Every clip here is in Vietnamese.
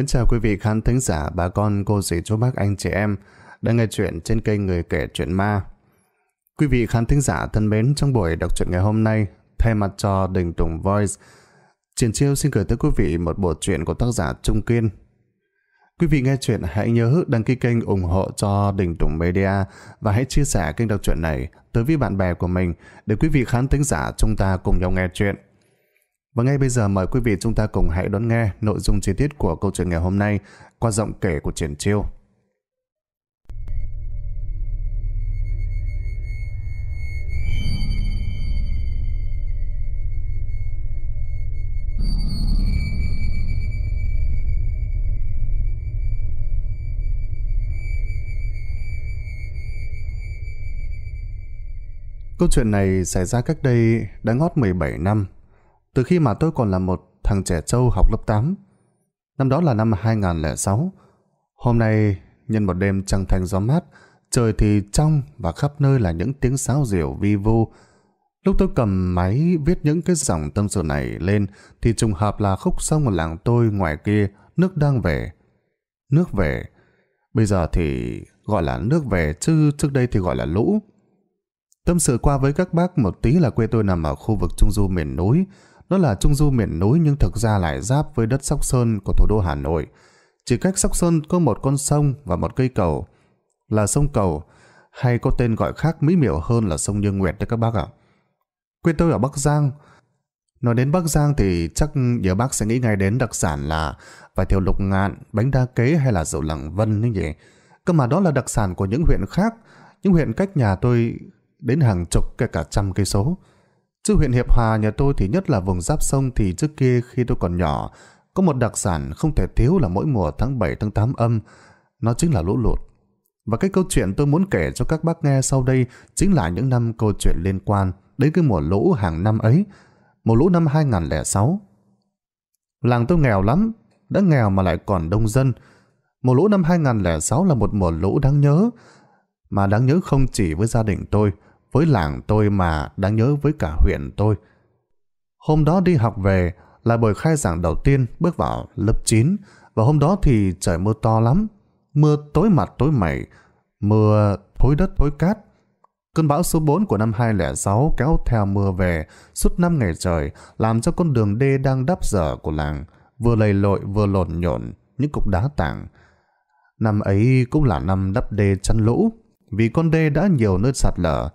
Mến chào quý vị khán thính giả, bà con, cô dì, chú bác, anh chị em đang nghe chuyện trên kênh Người Kể Chuyện Ma. Quý vị khán thính giả thân mến, trong buổi đọc truyện ngày hôm nay, thay mặt cho Đình Tùng Voice, Triển Chiêu xin gửi tới quý vị một bộ truyện của tác giả Trung Kiên. Quý vị nghe chuyện hãy nhớ đăng ký kênh ủng hộ cho Đình Tùng Media và hãy chia sẻ kênh đọc truyện này tới với bạn bè của mình để quý vị khán thính giả chúng ta cùng nhau nghe chuyện. Và ngay bây giờ mời quý vị chúng ta cùng hãy đón nghe nội dung chi tiết của câu chuyện ngày hôm nay qua giọng kể của Triển Chiêu. Câu chuyện này xảy ra cách đây đã ngót 17 năm từ khi mà tôi còn là một thằng trẻ trâu học lớp 8. Năm đó là năm 2006. Hôm nay, nhân một đêm trăng thanh gió mát, trời thì trong và khắp nơi là những tiếng sáo diều vi vu. Lúc tôi cầm máy viết những cái dòng tâm sự này lên thì trùng hợp là khúc sông ở làng tôi ngoài kia nước đang về. Nước về. Bây giờ thì gọi là nước về chứ trước đây thì gọi là lũ. Tâm sự qua với các bác một tí là quê tôi nằm ở khu vực Trung Du miền núi, nó là trung du miền núi nhưng thực ra lại giáp với đất Sóc Sơn của thủ đô Hà Nội. Chỉ cách Sóc Sơn có một con sông và một cây cầu, là sông cầu, hay có tên gọi khác mỹ miều hơn là sông Như Nguyệt đấy các bác ạ. Quê tôi ở Bắc Giang. Nói đến Bắc Giang thì chắc nhiều bác sẽ nghĩ ngay đến đặc sản là vài thiều lục ngạn, bánh đa kế hay là rượu lẳng vân như vậy. Cơ mà đó là đặc sản của những huyện khác, những huyện cách nhà tôi đến hàng chục kể cả trăm cây số. Chứ huyện Hiệp Hòa nhà tôi thì nhất là vùng giáp sông thì trước kia khi tôi còn nhỏ, có một đặc sản không thể thiếu là mỗi mùa tháng 7 tháng 8 âm, nó chính là lũ lụt. Và cái câu chuyện tôi muốn kể cho các bác nghe sau đây chính là những năm câu chuyện liên quan đến cái mùa lũ hàng năm ấy, mùa lũ năm 2006. Làng tôi nghèo lắm, đã nghèo mà lại còn đông dân. Mùa lũ năm 2006 là một mùa lũ đáng nhớ, mà đáng nhớ không chỉ với gia đình tôi, với làng tôi mà đáng nhớ với cả huyện tôi. Hôm đó đi học về là buổi khai giảng đầu tiên bước vào lớp 9 và hôm đó thì trời mưa to lắm. Mưa tối mặt tối mày, mưa thối đất thối cát. Cơn bão số 4 của năm 2006 kéo theo mưa về suốt 5 ngày trời làm cho con đường đê đang đắp dở của làng vừa lầy lội vừa lộn nhộn những cục đá tảng. Năm ấy cũng là năm đắp đê chăn lũ vì con đê đã nhiều nơi sạt lở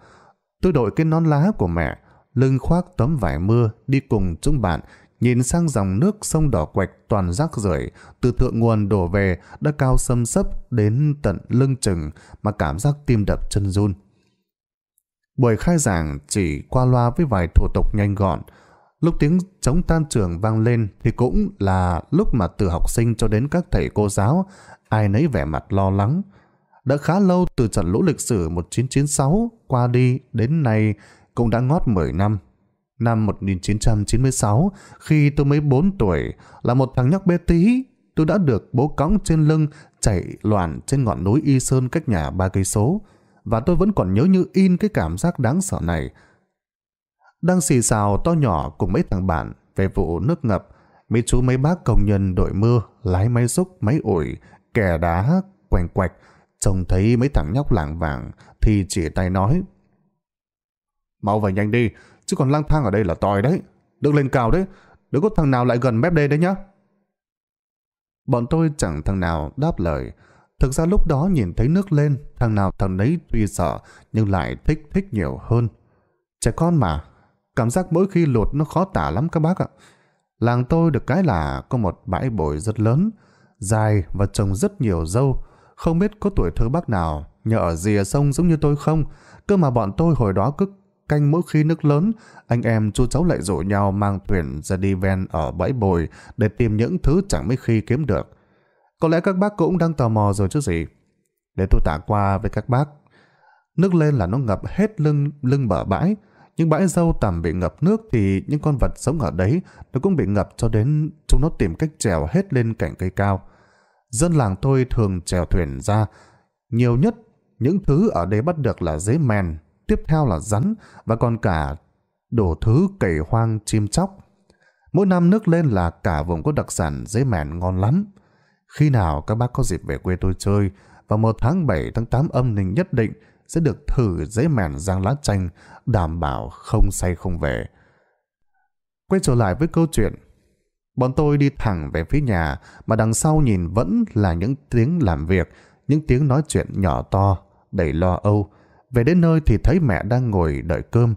Tôi đội cái nón lá của mẹ, lưng khoác tấm vải mưa đi cùng chúng bạn, nhìn sang dòng nước sông đỏ quạch toàn rác rưởi từ thượng nguồn đổ về đã cao xâm sấp đến tận lưng chừng mà cảm giác tim đập chân run. Buổi khai giảng chỉ qua loa với vài thủ tục nhanh gọn. Lúc tiếng chống tan trường vang lên thì cũng là lúc mà từ học sinh cho đến các thầy cô giáo ai nấy vẻ mặt lo lắng, đã khá lâu từ trận lũ lịch sử 1996 qua đi đến nay cũng đã ngót 10 năm. Năm 1996, khi tôi mới 4 tuổi, là một thằng nhóc bé tí, tôi đã được bố cõng trên lưng chạy loạn trên ngọn núi Y Sơn cách nhà ba cây số, và tôi vẫn còn nhớ như in cái cảm giác đáng sợ này. Đang xì xào to nhỏ cùng mấy thằng bạn về vụ nước ngập, mấy chú mấy bác công nhân đội mưa, lái máy xúc, máy ủi, kè đá, quành quạch, Trông thấy mấy thằng nhóc lảng vảng thì chỉ tay nói. Mau và nhanh đi, chứ còn lang thang ở đây là tòi đấy. Đừng lên cào đấy, đừng có thằng nào lại gần mép đây đấy nhá. Bọn tôi chẳng thằng nào đáp lời. Thực ra lúc đó nhìn thấy nước lên, thằng nào thằng đấy tuy sợ nhưng lại thích thích nhiều hơn. Trẻ con mà, cảm giác mỗi khi lột nó khó tả lắm các bác ạ. Làng tôi được cái là có một bãi bồi rất lớn, dài và trồng rất nhiều dâu không biết có tuổi thơ bác nào nhờ ở rìa sông giống như tôi không, cơ mà bọn tôi hồi đó cứ canh mỗi khi nước lớn, anh em chú cháu lại rủ nhau mang thuyền ra đi ven ở bãi bồi để tìm những thứ chẳng mấy khi kiếm được. Có lẽ các bác cũng đang tò mò rồi chứ gì. Để tôi tả qua với các bác. Nước lên là nó ngập hết lưng lưng bờ bãi, những bãi dâu tằm bị ngập nước thì những con vật sống ở đấy nó cũng bị ngập cho đến chúng nó tìm cách trèo hết lên cạnh cây cao dân làng tôi thường chèo thuyền ra. Nhiều nhất, những thứ ở đây bắt được là dế men, tiếp theo là rắn và còn cả đồ thứ cầy hoang chim chóc. Mỗi năm nước lên là cả vùng có đặc sản dế mèn ngon lắm. Khi nào các bác có dịp về quê tôi chơi, vào một tháng 7 tháng 8 âm ninh nhất định sẽ được thử dế mèn rang lá chanh, đảm bảo không say không về. Quay trở lại với câu chuyện, Bọn tôi đi thẳng về phía nhà, mà đằng sau nhìn vẫn là những tiếng làm việc, những tiếng nói chuyện nhỏ to, đầy lo âu. Về đến nơi thì thấy mẹ đang ngồi đợi cơm.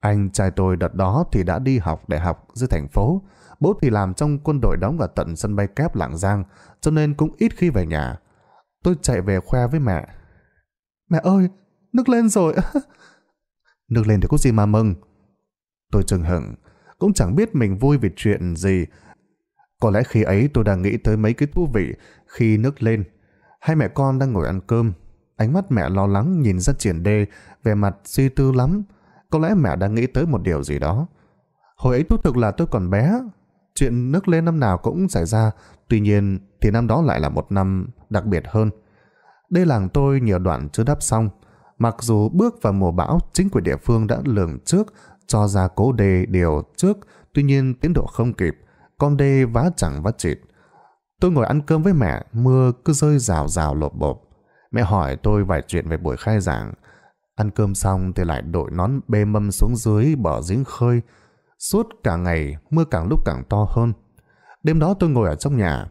Anh trai tôi đợt đó thì đã đi học đại học dưới thành phố. Bố thì làm trong quân đội đóng ở tận sân bay kép Lạng Giang, cho nên cũng ít khi về nhà. Tôi chạy về khoe với mẹ. Mẹ ơi, nước lên rồi. nước lên thì có gì mà mừng. Tôi chừng hững, cũng chẳng biết mình vui vì chuyện gì có lẽ khi ấy tôi đang nghĩ tới mấy cái thú vị khi nước lên. Hai mẹ con đang ngồi ăn cơm. Ánh mắt mẹ lo lắng nhìn ra triển đê, vẻ mặt suy tư lắm. Có lẽ mẹ đang nghĩ tới một điều gì đó. Hồi ấy thú thực là tôi còn bé. Chuyện nước lên năm nào cũng xảy ra. Tuy nhiên thì năm đó lại là một năm đặc biệt hơn. Đây làng tôi nhiều đoạn chưa đắp xong. Mặc dù bước vào mùa bão, chính quyền địa phương đã lường trước cho ra cố đề điều trước, tuy nhiên tiến độ không kịp con đê vá chẳng vá chịt. Tôi ngồi ăn cơm với mẹ, mưa cứ rơi rào rào lột bộp. Mẹ hỏi tôi vài chuyện về buổi khai giảng. Ăn cơm xong thì lại đội nón bê mâm xuống dưới bỏ giếng khơi. Suốt cả ngày, mưa càng lúc càng to hơn. Đêm đó tôi ngồi ở trong nhà.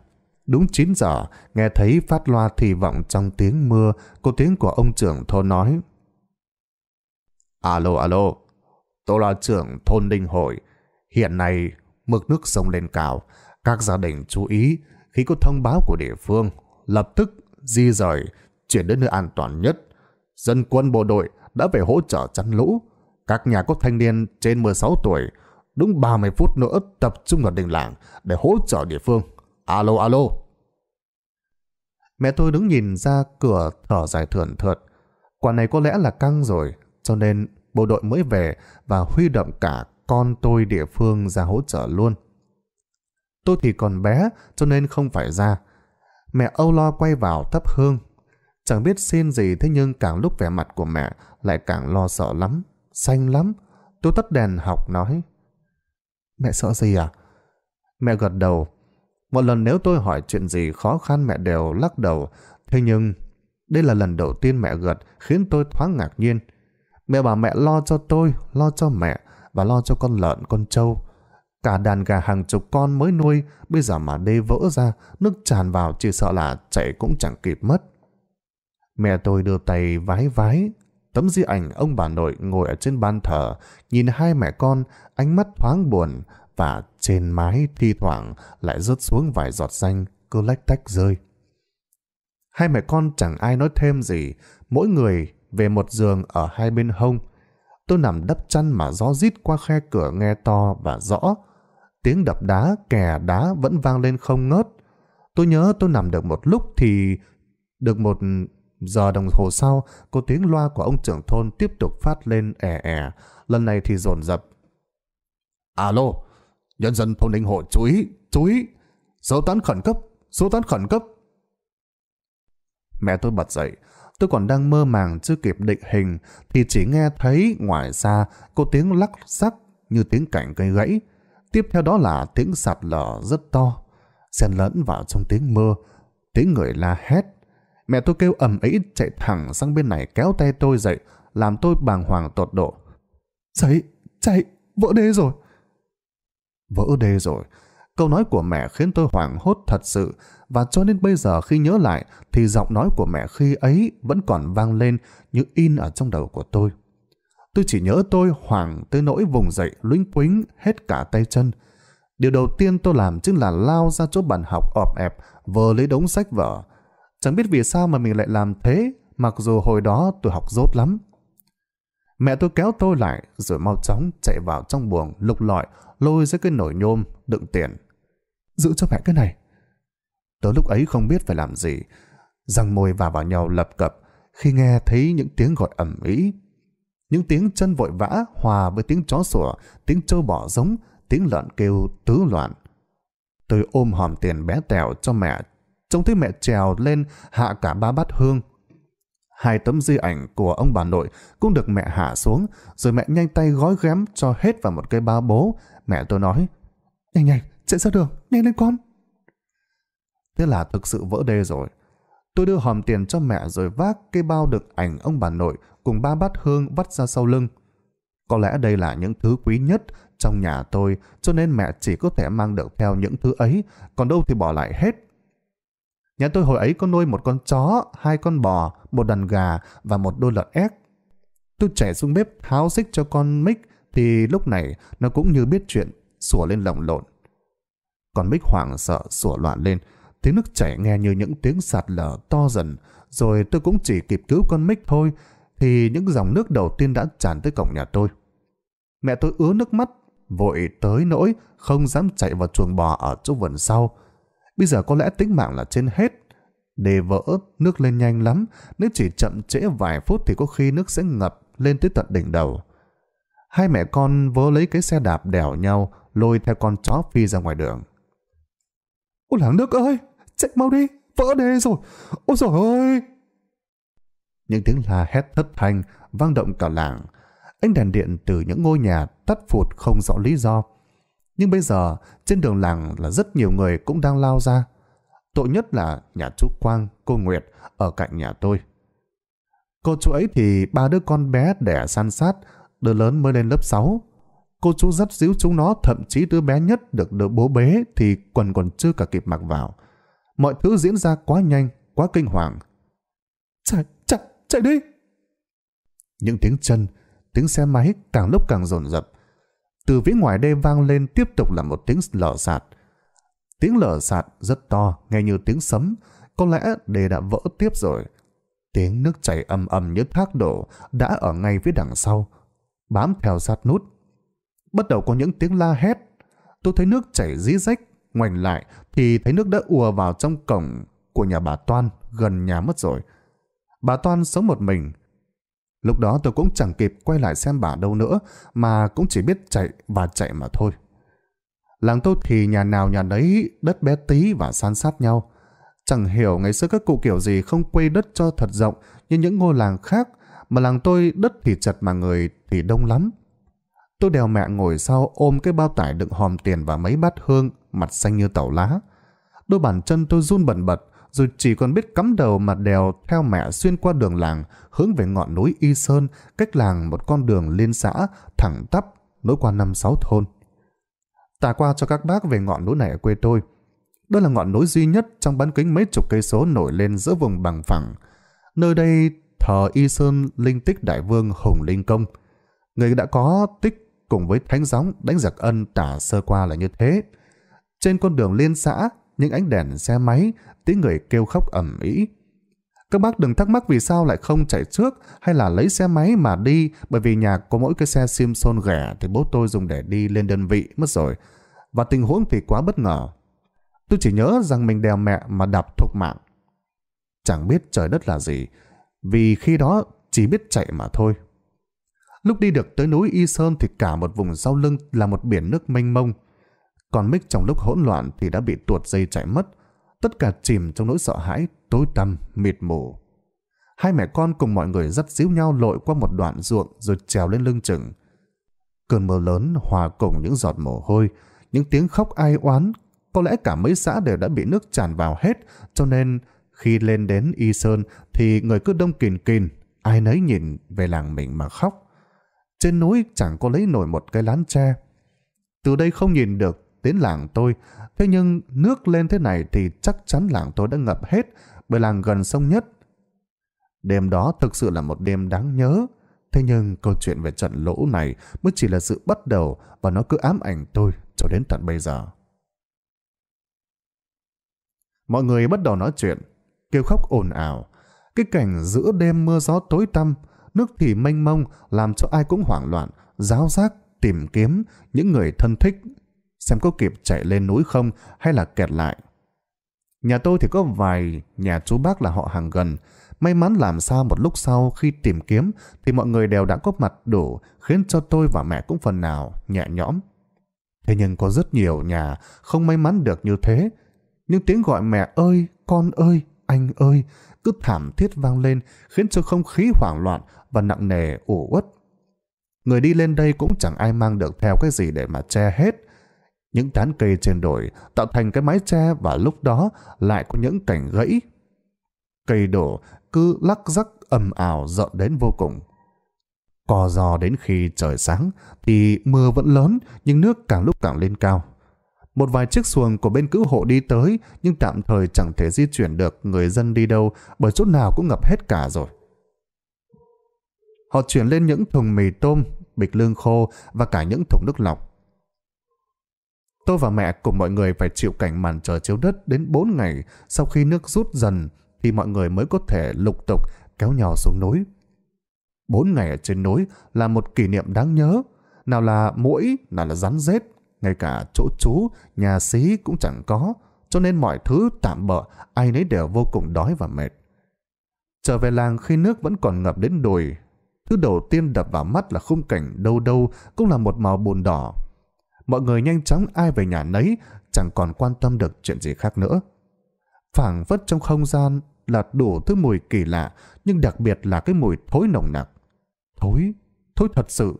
Đúng 9 giờ, nghe thấy phát loa thì vọng trong tiếng mưa, cô tiếng của ông trưởng thôn nói. Alo, alo, tôi là trưởng thôn Đinh Hội. Hiện nay mực nước sông lên cao. Các gia đình chú ý khi có thông báo của địa phương, lập tức di rời, chuyển đến nơi an toàn nhất. Dân quân bộ đội đã về hỗ trợ chăn lũ. Các nhà có thanh niên trên 16 tuổi đúng 30 phút nữa tập trung ở đình làng để hỗ trợ địa phương. Alo, alo. Mẹ tôi đứng nhìn ra cửa thở dài thườn thượt. Quả này có lẽ là căng rồi, cho nên bộ đội mới về và huy động cả con tôi địa phương ra hỗ trợ luôn. Tôi thì còn bé, cho nên không phải ra. Mẹ Âu lo quay vào thấp hương. Chẳng biết xin gì thế nhưng càng lúc vẻ mặt của mẹ lại càng lo sợ lắm, xanh lắm. Tôi tắt đèn học nói. Mẹ sợ gì à? Mẹ gật đầu. Một lần nếu tôi hỏi chuyện gì khó khăn mẹ đều lắc đầu. Thế nhưng, đây là lần đầu tiên mẹ gật khiến tôi thoáng ngạc nhiên. Mẹ bảo mẹ lo cho tôi, lo cho mẹ. Mẹ và lo cho con lợn, con trâu. Cả đàn gà hàng chục con mới nuôi, bây giờ mà đê vỡ ra, nước tràn vào chỉ sợ là chạy cũng chẳng kịp mất. Mẹ tôi đưa tay vái vái, tấm di ảnh ông bà nội ngồi ở trên ban thờ, nhìn hai mẹ con, ánh mắt thoáng buồn, và trên mái thi thoảng lại rớt xuống vài giọt xanh, cứ lách tách rơi. Hai mẹ con chẳng ai nói thêm gì, mỗi người về một giường ở hai bên hông, tôi nằm đắp chăn mà gió rít qua khe cửa nghe to và rõ. Tiếng đập đá, kè đá vẫn vang lên không ngớt. Tôi nhớ tôi nằm được một lúc thì... Được một giờ đồng hồ sau, có tiếng loa của ông trưởng thôn tiếp tục phát lên ẻ ẻ, lần này thì dồn dập. Alo, nhân dân thôn Ninh Hội chú ý, chú ý, số tán khẩn cấp, số tán khẩn cấp. Mẹ tôi bật dậy, tôi còn đang mơ màng chưa kịp định hình thì chỉ nghe thấy ngoài xa có tiếng lắc sắc như tiếng cảnh cây gãy. Tiếp theo đó là tiếng sạt lở rất to, xen lẫn vào trong tiếng mưa, tiếng người la hét. Mẹ tôi kêu ầm ĩ chạy thẳng sang bên này kéo tay tôi dậy, làm tôi bàng hoàng tột độ. Chạy, chạy, vỡ đê rồi. Vỡ đê rồi, Câu nói của mẹ khiến tôi hoảng hốt thật sự và cho nên bây giờ khi nhớ lại thì giọng nói của mẹ khi ấy vẫn còn vang lên như in ở trong đầu của tôi. Tôi chỉ nhớ tôi hoảng tới nỗi vùng dậy luống quính hết cả tay chân. Điều đầu tiên tôi làm chính là lao ra chỗ bàn học ọp ẹp vờ lấy đống sách vở. Chẳng biết vì sao mà mình lại làm thế mặc dù hồi đó tôi học dốt lắm. Mẹ tôi kéo tôi lại rồi mau chóng chạy vào trong buồng lục lọi lôi ra cái nồi nhôm đựng tiền. Giữ cho mẹ cái này. Tớ lúc ấy không biết phải làm gì. Răng môi vào vào nhau lập cập khi nghe thấy những tiếng gọi ẩm ý. Những tiếng chân vội vã hòa với tiếng chó sủa, tiếng trâu bỏ giống, tiếng lợn kêu tứ loạn. Tôi ôm hòm tiền bé tèo cho mẹ, trông thấy mẹ trèo lên hạ cả ba bát hương. Hai tấm di ảnh của ông bà nội cũng được mẹ hạ xuống, rồi mẹ nhanh tay gói ghém cho hết vào một cái bao bố. Mẹ tôi nói, nhanh nhanh, sẽ ra đường, nhanh lên con. Thế là thực sự vỡ đê rồi. Tôi đưa hòm tiền cho mẹ rồi vác cây bao đựng ảnh ông bà nội cùng ba bát hương vắt ra sau lưng. Có lẽ đây là những thứ quý nhất trong nhà tôi cho nên mẹ chỉ có thể mang được theo những thứ ấy, còn đâu thì bỏ lại hết. Nhà tôi hồi ấy có nuôi một con chó, hai con bò, một đàn gà và một đôi lợn ép. Tôi chạy xuống bếp tháo xích cho con Mick thì lúc này nó cũng như biết chuyện, sủa lên lồng lộn. Còn Bích hoảng sợ sủa loạn lên, tiếng nước chảy nghe như những tiếng sạt lở to dần, rồi tôi cũng chỉ kịp cứu con Mick thôi, thì những dòng nước đầu tiên đã tràn tới cổng nhà tôi. Mẹ tôi ứa nước mắt, vội tới nỗi không dám chạy vào chuồng bò ở chỗ vườn sau. Bây giờ có lẽ tính mạng là trên hết. Đề vỡ, nước lên nhanh lắm, nếu chỉ chậm trễ vài phút thì có khi nước sẽ ngập lên tới tận đỉnh đầu. Hai mẹ con vớ lấy cái xe đạp đèo nhau, lôi theo con chó phi ra ngoài đường. Ôi làng nước ơi, chạy mau đi, vỡ đê rồi, ôi trời ơi. Những tiếng la hét thất thanh, vang động cả làng. Ánh đèn điện từ những ngôi nhà tắt phụt không rõ lý do. Nhưng bây giờ, trên đường làng là rất nhiều người cũng đang lao ra. Tội nhất là nhà chú Quang, cô Nguyệt ở cạnh nhà tôi. Cô chú ấy thì ba đứa con bé đẻ san sát, đứa lớn mới lên lớp 6, Cô chú dắt díu chúng nó, thậm chí đứa bé nhất được đỡ bố bế thì quần còn chưa cả kịp mặc vào. Mọi thứ diễn ra quá nhanh, quá kinh hoàng. Chạy, chạy, chạy đi! Những tiếng chân, tiếng xe máy càng lúc càng rồn rập. Từ phía ngoài đê vang lên tiếp tục là một tiếng lở sạt. Tiếng lở sạt rất to, nghe như tiếng sấm. Có lẽ đê đã vỡ tiếp rồi. Tiếng nước chảy ầm ầm như thác đổ đã ở ngay phía đằng sau. Bám theo sát nút, bắt đầu có những tiếng la hét. Tôi thấy nước chảy dí rách, ngoảnh lại thì thấy nước đã ùa vào trong cổng của nhà bà Toan gần nhà mất rồi. Bà Toan sống một mình. Lúc đó tôi cũng chẳng kịp quay lại xem bà đâu nữa mà cũng chỉ biết chạy và chạy mà thôi. Làng tôi thì nhà nào nhà đấy đất bé tí và san sát nhau. Chẳng hiểu ngày xưa các cụ kiểu gì không quây đất cho thật rộng như những ngôi làng khác mà làng tôi đất thì chật mà người thì đông lắm. Tôi đèo mẹ ngồi sau ôm cái bao tải đựng hòm tiền và mấy bát hương, mặt xanh như tàu lá. Đôi bàn chân tôi run bẩn bật, rồi chỉ còn biết cắm đầu mà đèo theo mẹ xuyên qua đường làng, hướng về ngọn núi Y Sơn, cách làng một con đường liên xã, thẳng tắp, nối qua năm sáu thôn. Tả qua cho các bác về ngọn núi này ở quê tôi. Đó là ngọn núi duy nhất trong bán kính mấy chục cây số nổi lên giữa vùng bằng phẳng. Nơi đây thờ Y Sơn linh tích đại vương hùng Linh Công. Người đã có tích cùng với thánh gióng đánh giặc ân tả sơ qua là như thế. Trên con đường liên xã, những ánh đèn xe máy, tiếng người kêu khóc ẩm ý. Các bác đừng thắc mắc vì sao lại không chạy trước hay là lấy xe máy mà đi bởi vì nhà có mỗi cái xe Simpson ghẻ thì bố tôi dùng để đi lên đơn vị mất rồi. Và tình huống thì quá bất ngờ. Tôi chỉ nhớ rằng mình đèo mẹ mà đạp thục mạng. Chẳng biết trời đất là gì vì khi đó chỉ biết chạy mà thôi. Lúc đi được tới núi Y Sơn thì cả một vùng sau lưng là một biển nước mênh mông. Còn Mick trong lúc hỗn loạn thì đã bị tuột dây chạy mất. Tất cả chìm trong nỗi sợ hãi, tối tăm, mịt mù. Hai mẹ con cùng mọi người dắt díu nhau lội qua một đoạn ruộng rồi trèo lên lưng chừng. Cơn mưa lớn hòa cùng những giọt mồ hôi, những tiếng khóc ai oán. Có lẽ cả mấy xã đều đã bị nước tràn vào hết, cho nên khi lên đến Y Sơn thì người cứ đông kìn kìn, ai nấy nhìn về làng mình mà khóc. Trên núi chẳng có lấy nổi một cái lán tre. Từ đây không nhìn được đến làng tôi, thế nhưng nước lên thế này thì chắc chắn làng tôi đã ngập hết bởi làng gần sông nhất. Đêm đó thực sự là một đêm đáng nhớ. Thế nhưng câu chuyện về trận lũ này mới chỉ là sự bắt đầu và nó cứ ám ảnh tôi cho đến tận bây giờ. Mọi người bắt đầu nói chuyện, kêu khóc ồn ào. Cái cảnh giữa đêm mưa gió tối tăm, nước thì mênh mông làm cho ai cũng hoảng loạn, giáo giác, tìm kiếm những người thân thích, xem có kịp chạy lên núi không hay là kẹt lại. Nhà tôi thì có vài nhà chú bác là họ hàng gần. May mắn làm sao một lúc sau khi tìm kiếm thì mọi người đều đã có mặt đủ khiến cho tôi và mẹ cũng phần nào nhẹ nhõm. Thế nhưng có rất nhiều nhà không may mắn được như thế. Những tiếng gọi mẹ ơi, con ơi, anh ơi cứ thảm thiết vang lên khiến cho không khí hoảng loạn và nặng nề ủ uất. Người đi lên đây cũng chẳng ai mang được theo cái gì để mà che hết. Những tán cây trên đồi tạo thành cái mái che và lúc đó lại có những cảnh gãy. Cây đổ cứ lắc rắc ầm ảo rợn đến vô cùng. Cò giò đến khi trời sáng thì mưa vẫn lớn nhưng nước càng lúc càng lên cao. Một vài chiếc xuồng của bên cứu hộ đi tới nhưng tạm thời chẳng thể di chuyển được người dân đi đâu bởi chỗ nào cũng ngập hết cả rồi. Họ chuyển lên những thùng mì tôm, bịch lương khô và cả những thùng nước lọc. Tôi và mẹ cùng mọi người phải chịu cảnh màn trời chiếu đất đến 4 ngày sau khi nước rút dần thì mọi người mới có thể lục tục kéo nhỏ xuống núi. 4 ngày ở trên núi là một kỷ niệm đáng nhớ. Nào là mũi, nào là rắn rết, ngay cả chỗ chú, nhà xí cũng chẳng có, cho nên mọi thứ tạm bỡ, ai nấy đều vô cùng đói và mệt. Trở về làng khi nước vẫn còn ngập đến đùi, Thứ đầu tiên đập vào mắt là khung cảnh đâu đâu cũng là một màu bùn đỏ. Mọi người nhanh chóng ai về nhà nấy, chẳng còn quan tâm được chuyện gì khác nữa. Phảng phất trong không gian là đủ thứ mùi kỳ lạ, nhưng đặc biệt là cái mùi thối nồng nặc. Thối, thối thật sự.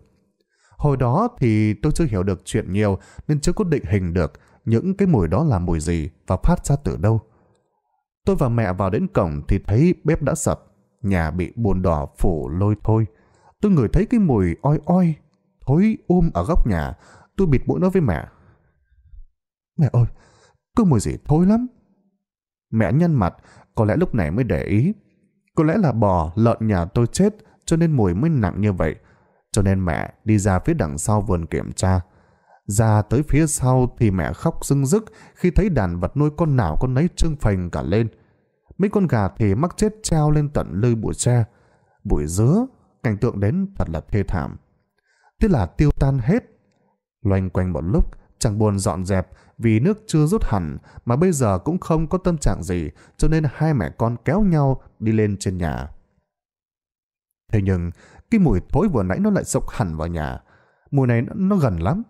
Hồi đó thì tôi chưa hiểu được chuyện nhiều nên chưa có định hình được những cái mùi đó là mùi gì và phát ra từ đâu. Tôi và mẹ vào đến cổng thì thấy bếp đã sập nhà bị bùn đỏ phủ lôi thôi. Tôi ngửi thấy cái mùi oi oi, thối ôm um ở góc nhà. Tôi bịt mũi nói với mẹ. Mẹ ơi, cứ mùi gì thối lắm. Mẹ nhăn mặt, có lẽ lúc này mới để ý. Có lẽ là bò, lợn nhà tôi chết, cho nên mùi mới nặng như vậy. Cho nên mẹ đi ra phía đằng sau vườn kiểm tra. Ra tới phía sau thì mẹ khóc rưng rức khi thấy đàn vật nuôi con nào con nấy trương phành cả lên. Mấy con gà thì mắc chết treo lên tận lư bụi tre, bụi dứa, cảnh tượng đến thật là thê thảm. tức là tiêu tan hết. Loanh quanh một lúc, chẳng buồn dọn dẹp vì nước chưa rút hẳn mà bây giờ cũng không có tâm trạng gì cho nên hai mẹ con kéo nhau đi lên trên nhà. Thế nhưng, cái mùi thối vừa nãy nó lại sộc hẳn vào nhà. Mùi này nó, nó gần lắm,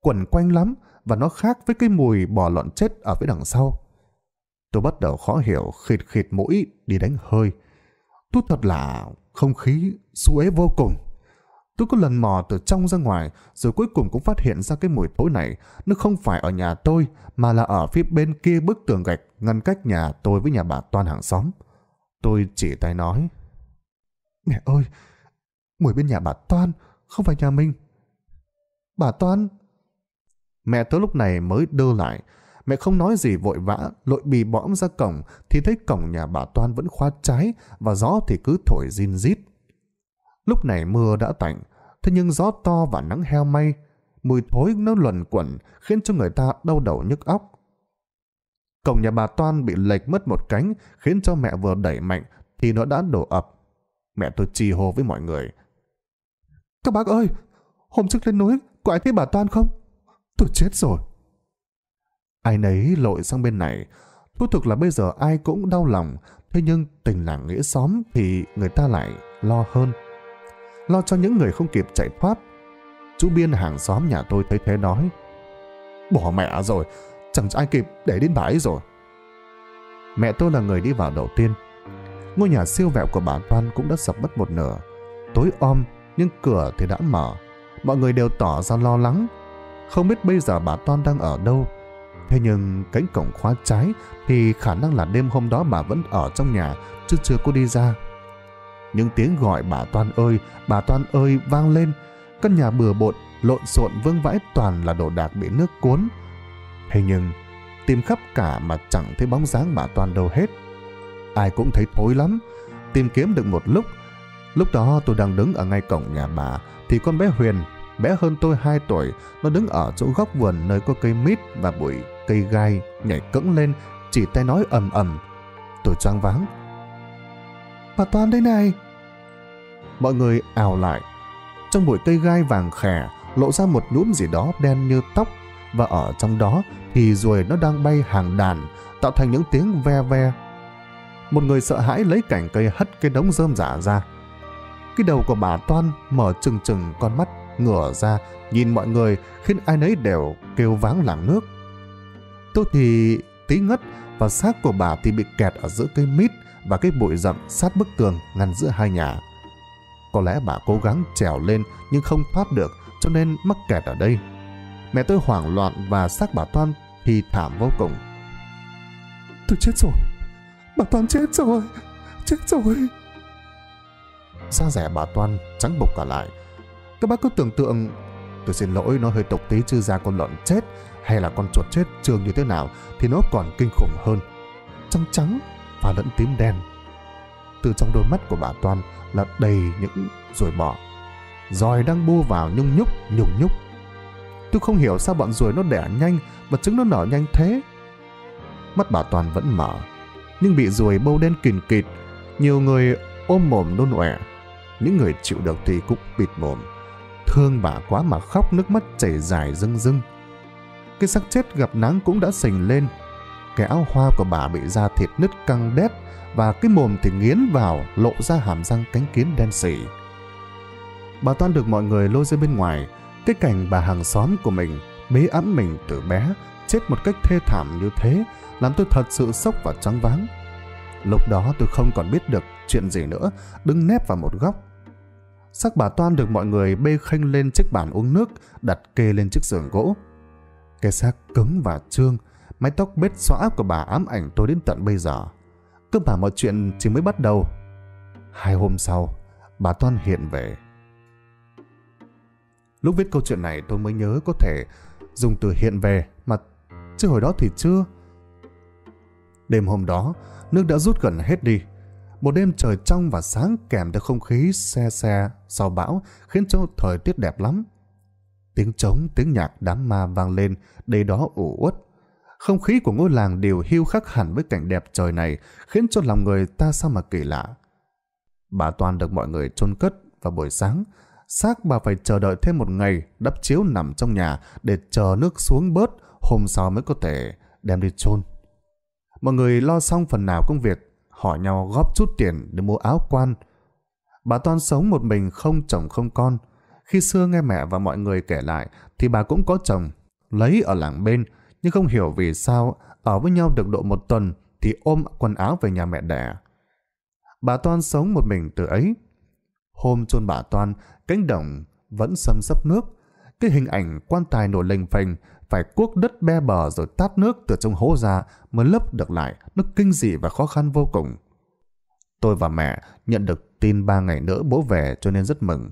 quẩn quanh lắm và nó khác với cái mùi bò lợn chết ở phía đằng sau. Tôi bắt đầu khó hiểu khịt khịt mũi đi đánh hơi. Tôi thật là không khí suế vô cùng. Tôi có lần mò từ trong ra ngoài rồi cuối cùng cũng phát hiện ra cái mùi thối này nó không phải ở nhà tôi mà là ở phía bên kia bức tường gạch ngăn cách nhà tôi với nhà bà Toan hàng xóm. Tôi chỉ tay nói Mẹ ơi, mùi bên nhà bà Toan không phải nhà mình. Bà Toan... Mẹ tớ lúc này mới đưa lại Mẹ không nói gì vội vã, lội bì bõm ra cổng thì thấy cổng nhà bà Toan vẫn khóa trái và gió thì cứ thổi rin rít. Lúc này mưa đã tạnh, thế nhưng gió to và nắng heo may, mùi thối nó luẩn quẩn khiến cho người ta đau đầu nhức óc. Cổng nhà bà Toan bị lệch mất một cánh khiến cho mẹ vừa đẩy mạnh thì nó đã đổ ập. Mẹ tôi trì hồ với mọi người. Các bác ơi, hôm trước lên núi, có ai thấy bà Toan không? Tôi chết rồi. Ai nấy lội sang bên này. Thú thực là bây giờ ai cũng đau lòng, thế nhưng tình làng nghĩa xóm thì người ta lại lo hơn. Lo cho những người không kịp chạy thoát. Chú Biên hàng xóm nhà tôi thấy thế nói. Bỏ mẹ rồi, chẳng ai kịp để đến bãi rồi. Mẹ tôi là người đi vào đầu tiên. Ngôi nhà siêu vẹo của bà Toan cũng đã sập mất một nửa. Tối om, nhưng cửa thì đã mở. Mọi người đều tỏ ra lo lắng. Không biết bây giờ bà Toan đang ở đâu, Thế nhưng cánh cổng khóa trái thì khả năng là đêm hôm đó bà vẫn ở trong nhà chứ chưa có đi ra. Những tiếng gọi bà Toan ơi, bà Toan ơi vang lên. Căn nhà bừa bộn, lộn xộn vương vãi toàn là đồ đạc bị nước cuốn. Thế nhưng tìm khắp cả mà chẳng thấy bóng dáng bà Toan đâu hết. Ai cũng thấy thối lắm. Tìm kiếm được một lúc. Lúc đó tôi đang đứng ở ngay cổng nhà bà thì con bé Huyền bé hơn tôi 2 tuổi, nó đứng ở chỗ góc vườn nơi có cây mít và bụi cây gai, nhảy cẫng lên, chỉ tay nói ầm ầm. Tôi choáng váng. Bà Toàn đây này! Mọi người ào lại. Trong bụi cây gai vàng khè lộ ra một nhúm gì đó đen như tóc, và ở trong đó thì ruồi nó đang bay hàng đàn, tạo thành những tiếng ve ve. Một người sợ hãi lấy cảnh cây hất cái đống rơm giả ra. Cái đầu của bà Toan mở trừng trừng con mắt, ngửa ra, nhìn mọi người khiến ai nấy đều kêu váng làng nước. Tôi thì tí ngất và xác của bà thì bị kẹt ở giữa cây mít và cái bụi rậm sát bức tường ngăn giữa hai nhà. Có lẽ bà cố gắng trèo lên nhưng không thoát được cho nên mắc kẹt ở đây. Mẹ tôi hoảng loạn và xác bà Toan thì thảm vô cùng. Tôi chết rồi, bà Toan chết rồi, chết rồi. xa rẻ bà Toan trắng bục cả lại. Các bác cứ tưởng tượng Tôi xin lỗi nó hơi độc tí chứ ra con lợn chết hay là con chuột chết trường như thế nào thì nó còn kinh khủng hơn. Trong trắng và lẫn tím đen. Từ trong đôi mắt của bà Toan là đầy những ruồi bỏ. Rồi đang bu vào nhung nhúc, nhung nhúc. Tôi không hiểu sao bọn ruồi nó đẻ nhanh và trứng nó nở nhanh thế. Mắt bà Toàn vẫn mở, nhưng bị ruồi bâu đen kìn kịt. Nhiều người ôm mồm nôn ọe, những người chịu được thì cũng bịt mồm thương bà quá mà khóc nước mắt chảy dài rưng rưng. Cái xác chết gặp nắng cũng đã sình lên, cái áo hoa của bà bị da thịt nứt căng đét và cái mồm thì nghiến vào lộ ra hàm răng cánh kiến đen sì. Bà Toan được mọi người lôi ra bên ngoài, cái cảnh bà hàng xóm của mình bế ấm mình từ bé chết một cách thê thảm như thế làm tôi thật sự sốc và trắng váng. Lúc đó tôi không còn biết được chuyện gì nữa, đứng nép vào một góc sắc bà Toan được mọi người bê khênh lên chiếc bàn uống nước, đặt kê lên chiếc giường gỗ. Cái xác cứng và trương, mái tóc bết xóa của bà ám ảnh tôi đến tận bây giờ. Cứ bảo mọi chuyện chỉ mới bắt đầu. Hai hôm sau, bà Toan hiện về. Lúc viết câu chuyện này tôi mới nhớ có thể dùng từ hiện về mà chứ hồi đó thì chưa. Đêm hôm đó, nước đã rút gần hết đi. Một đêm trời trong và sáng kèm theo không khí xe xe sau bão khiến cho thời tiết đẹp lắm. Tiếng trống, tiếng nhạc đám ma vang lên, đây đó ủ uất. Không khí của ngôi làng đều hưu khắc hẳn với cảnh đẹp trời này, khiến cho lòng người ta sao mà kỳ lạ. Bà Toàn được mọi người chôn cất vào buổi sáng, xác bà phải chờ đợi thêm một ngày đắp chiếu nằm trong nhà để chờ nước xuống bớt, hôm sau mới có thể đem đi chôn. Mọi người lo xong phần nào công việc hỏi nhau góp chút tiền để mua áo quan. Bà Toan sống một mình không chồng không con. Khi xưa nghe mẹ và mọi người kể lại thì bà cũng có chồng, lấy ở làng bên, nhưng không hiểu vì sao ở với nhau được độ một tuần thì ôm quần áo về nhà mẹ đẻ. Bà Toan sống một mình từ ấy. Hôm chôn bà Toan, cánh đồng vẫn sâm sấp nước. Cái hình ảnh quan tài nổi lềnh phềnh phải cuốc đất be bờ rồi tát nước từ trong hố ra mới lấp được lại, nó kinh dị và khó khăn vô cùng. Tôi và mẹ nhận được tin ba ngày nữa bố về cho nên rất mừng.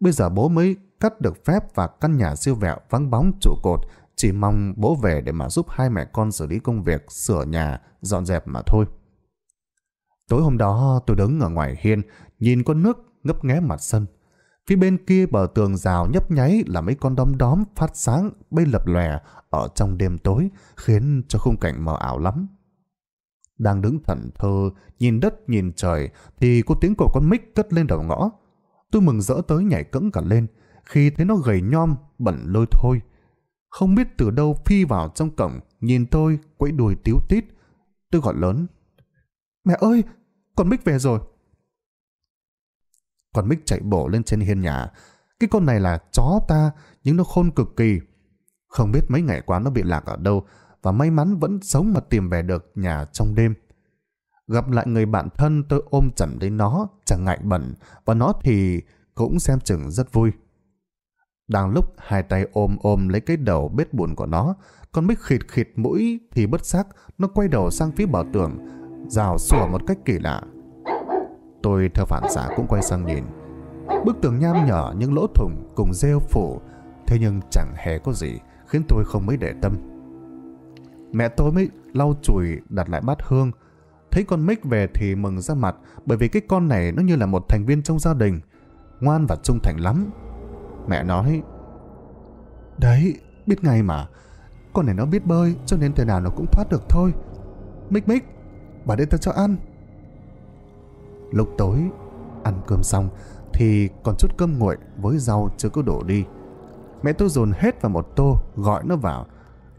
Bây giờ bố mới cắt được phép và căn nhà siêu vẹo vắng bóng trụ cột, chỉ mong bố về để mà giúp hai mẹ con xử lý công việc, sửa nhà, dọn dẹp mà thôi. Tối hôm đó tôi đứng ở ngoài hiên, nhìn con nước ngấp nghé mặt sân. Phía bên kia bờ tường rào nhấp nháy là mấy con đom đóm phát sáng bay lập lòe ở trong đêm tối, khiến cho khung cảnh mờ ảo lắm. Đang đứng thẩn thơ, nhìn đất nhìn trời, thì có tiếng của con mít cất lên đầu ngõ. Tôi mừng rỡ tới nhảy cẫng cả lên, khi thấy nó gầy nhom, bẩn lôi thôi. Không biết từ đâu phi vào trong cổng, nhìn tôi quẫy đuôi tiếu tít. Tôi gọi lớn. Mẹ ơi, con mít về rồi. Còn mick chạy bổ lên trên hiên nhà. Cái con này là chó ta, nhưng nó khôn cực kỳ. Không biết mấy ngày qua nó bị lạc ở đâu, và may mắn vẫn sống mà tìm về được nhà trong đêm. Gặp lại người bạn thân tôi ôm chầm lấy nó, chẳng ngại bẩn, và nó thì cũng xem chừng rất vui. Đang lúc hai tay ôm ôm lấy cái đầu bết buồn của nó, con mick khịt khịt mũi thì bất giác nó quay đầu sang phía bờ tường, rào sủa một cách kỳ lạ. Tôi theo phản xạ cũng quay sang nhìn. Bức tường nham nhỏ những lỗ thủng cùng rêu phủ, thế nhưng chẳng hề có gì khiến tôi không mấy để tâm. Mẹ tôi mới lau chùi đặt lại bát hương. Thấy con Mick về thì mừng ra mặt bởi vì cái con này nó như là một thành viên trong gia đình. Ngoan và trung thành lắm. Mẹ nói Đấy, biết ngay mà. Con này nó biết bơi cho nên thế nào nó cũng thoát được thôi. Mick Mick, bà đây ta cho ăn. Lúc tối, ăn cơm xong thì còn chút cơm nguội với rau chưa có đổ đi. Mẹ tôi dồn hết vào một tô, gọi nó vào.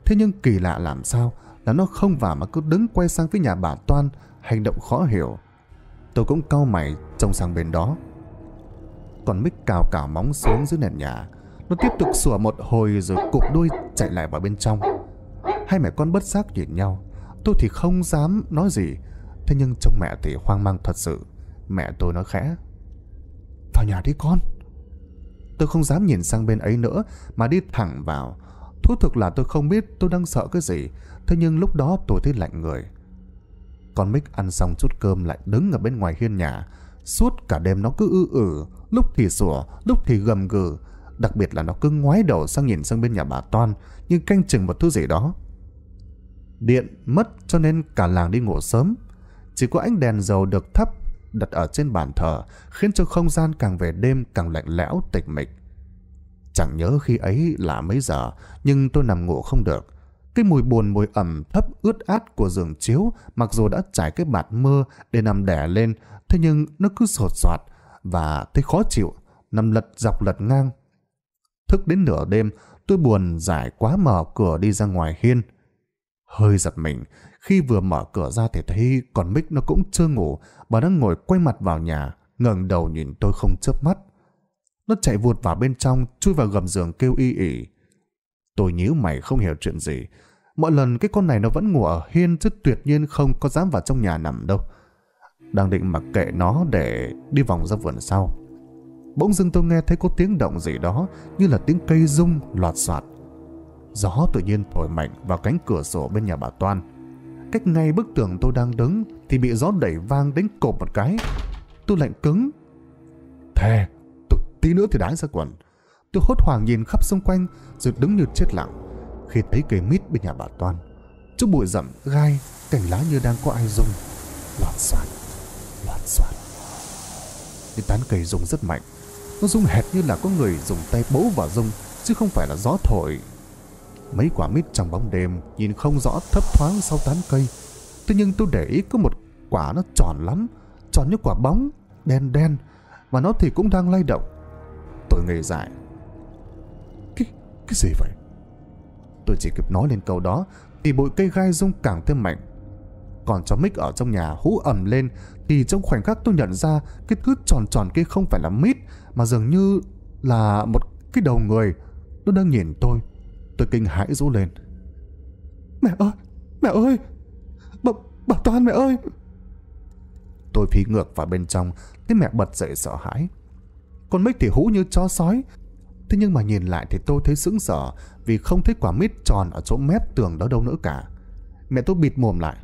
Thế nhưng kỳ lạ làm sao là nó không vào mà cứ đứng quay sang phía nhà bà Toan, hành động khó hiểu. Tôi cũng cau mày trông sang bên đó. Còn mít cào cào móng xuống dưới nền nhà. Nó tiếp tục sủa một hồi rồi cụp đuôi chạy lại vào bên trong. Hai mẹ con bất giác nhìn nhau. Tôi thì không dám nói gì. Thế nhưng trông mẹ thì hoang mang thật sự. Mẹ tôi nói khẽ Vào nhà đi con Tôi không dám nhìn sang bên ấy nữa Mà đi thẳng vào Thú thực là tôi không biết tôi đang sợ cái gì Thế nhưng lúc đó tôi thấy lạnh người Con Mick ăn xong chút cơm lại đứng ở bên ngoài hiên nhà Suốt cả đêm nó cứ ư ử Lúc thì sủa, lúc thì gầm gừ Đặc biệt là nó cứ ngoái đầu sang nhìn sang bên nhà bà Toan Như canh chừng một thứ gì đó Điện mất cho nên cả làng đi ngủ sớm Chỉ có ánh đèn dầu được thắp đặt ở trên bàn thờ khiến cho không gian càng về đêm càng lạnh lẽo tịch mịch. Chẳng nhớ khi ấy là mấy giờ, nhưng tôi nằm ngủ không được. Cái mùi buồn mùi ẩm thấp ướt át của giường chiếu mặc dù đã trải cái bạt mưa để nằm đẻ lên, thế nhưng nó cứ sột soạt và thấy khó chịu, nằm lật dọc lật ngang. Thức đến nửa đêm, tôi buồn giải quá mở cửa đi ra ngoài hiên. Hơi giật mình khi vừa mở cửa ra thì thấy còn Mick nó cũng chưa ngủ, và đang ngồi quay mặt vào nhà, ngẩng đầu nhìn tôi không chớp mắt. Nó chạy vụt vào bên trong, chui vào gầm giường kêu y ỉ. Tôi nhíu mày không hiểu chuyện gì. Mọi lần cái con này nó vẫn ngủ ở hiên chứ tuyệt nhiên không có dám vào trong nhà nằm đâu. Đang định mặc kệ nó để đi vòng ra vườn sau. Bỗng dưng tôi nghe thấy có tiếng động gì đó như là tiếng cây rung loạt soạt. Gió tự nhiên thổi mạnh vào cánh cửa sổ bên nhà bà Toan cách ngay bức tường tôi đang đứng thì bị gió đẩy vang đến cột một cái. Tôi lạnh cứng. Thề, tôi, tí nữa thì đáng ra quần. Tôi hốt hoảng nhìn khắp xung quanh rồi đứng như chết lặng khi thấy cây mít bên nhà bà Toan. Chỗ bụi rậm, gai, cành lá như đang có ai dùng. Loạt soạt, loạt soạt. Những tán cây rung rất mạnh. Nó rung hệt như là có người dùng tay bấu vào rung chứ không phải là gió thổi Mấy quả mít trong bóng đêm nhìn không rõ thấp thoáng sau tán cây. tuy nhiên tôi để ý có một quả nó tròn lắm, tròn như quả bóng, đen đen, và nó thì cũng đang lay động. Tôi ngây dại. Cái, cái gì vậy? Tôi chỉ kịp nói lên câu đó thì bụi cây gai rung càng thêm mạnh. Còn cho mít ở trong nhà hú ầm lên thì trong khoảnh khắc tôi nhận ra cái thứ tròn tròn kia không phải là mít mà dường như là một cái đầu người. Nó đang nhìn tôi. Tôi kinh hãi rú lên Mẹ ơi Mẹ ơi Bà, bà Toàn mẹ ơi Tôi phi ngược vào bên trong Tiếng mẹ bật dậy sợ hãi Con Mích thì hú như chó sói Thế nhưng mà nhìn lại thì tôi thấy sững sờ Vì không thấy quả mít tròn ở chỗ mép tường đó đâu nữa cả Mẹ tôi bịt mồm lại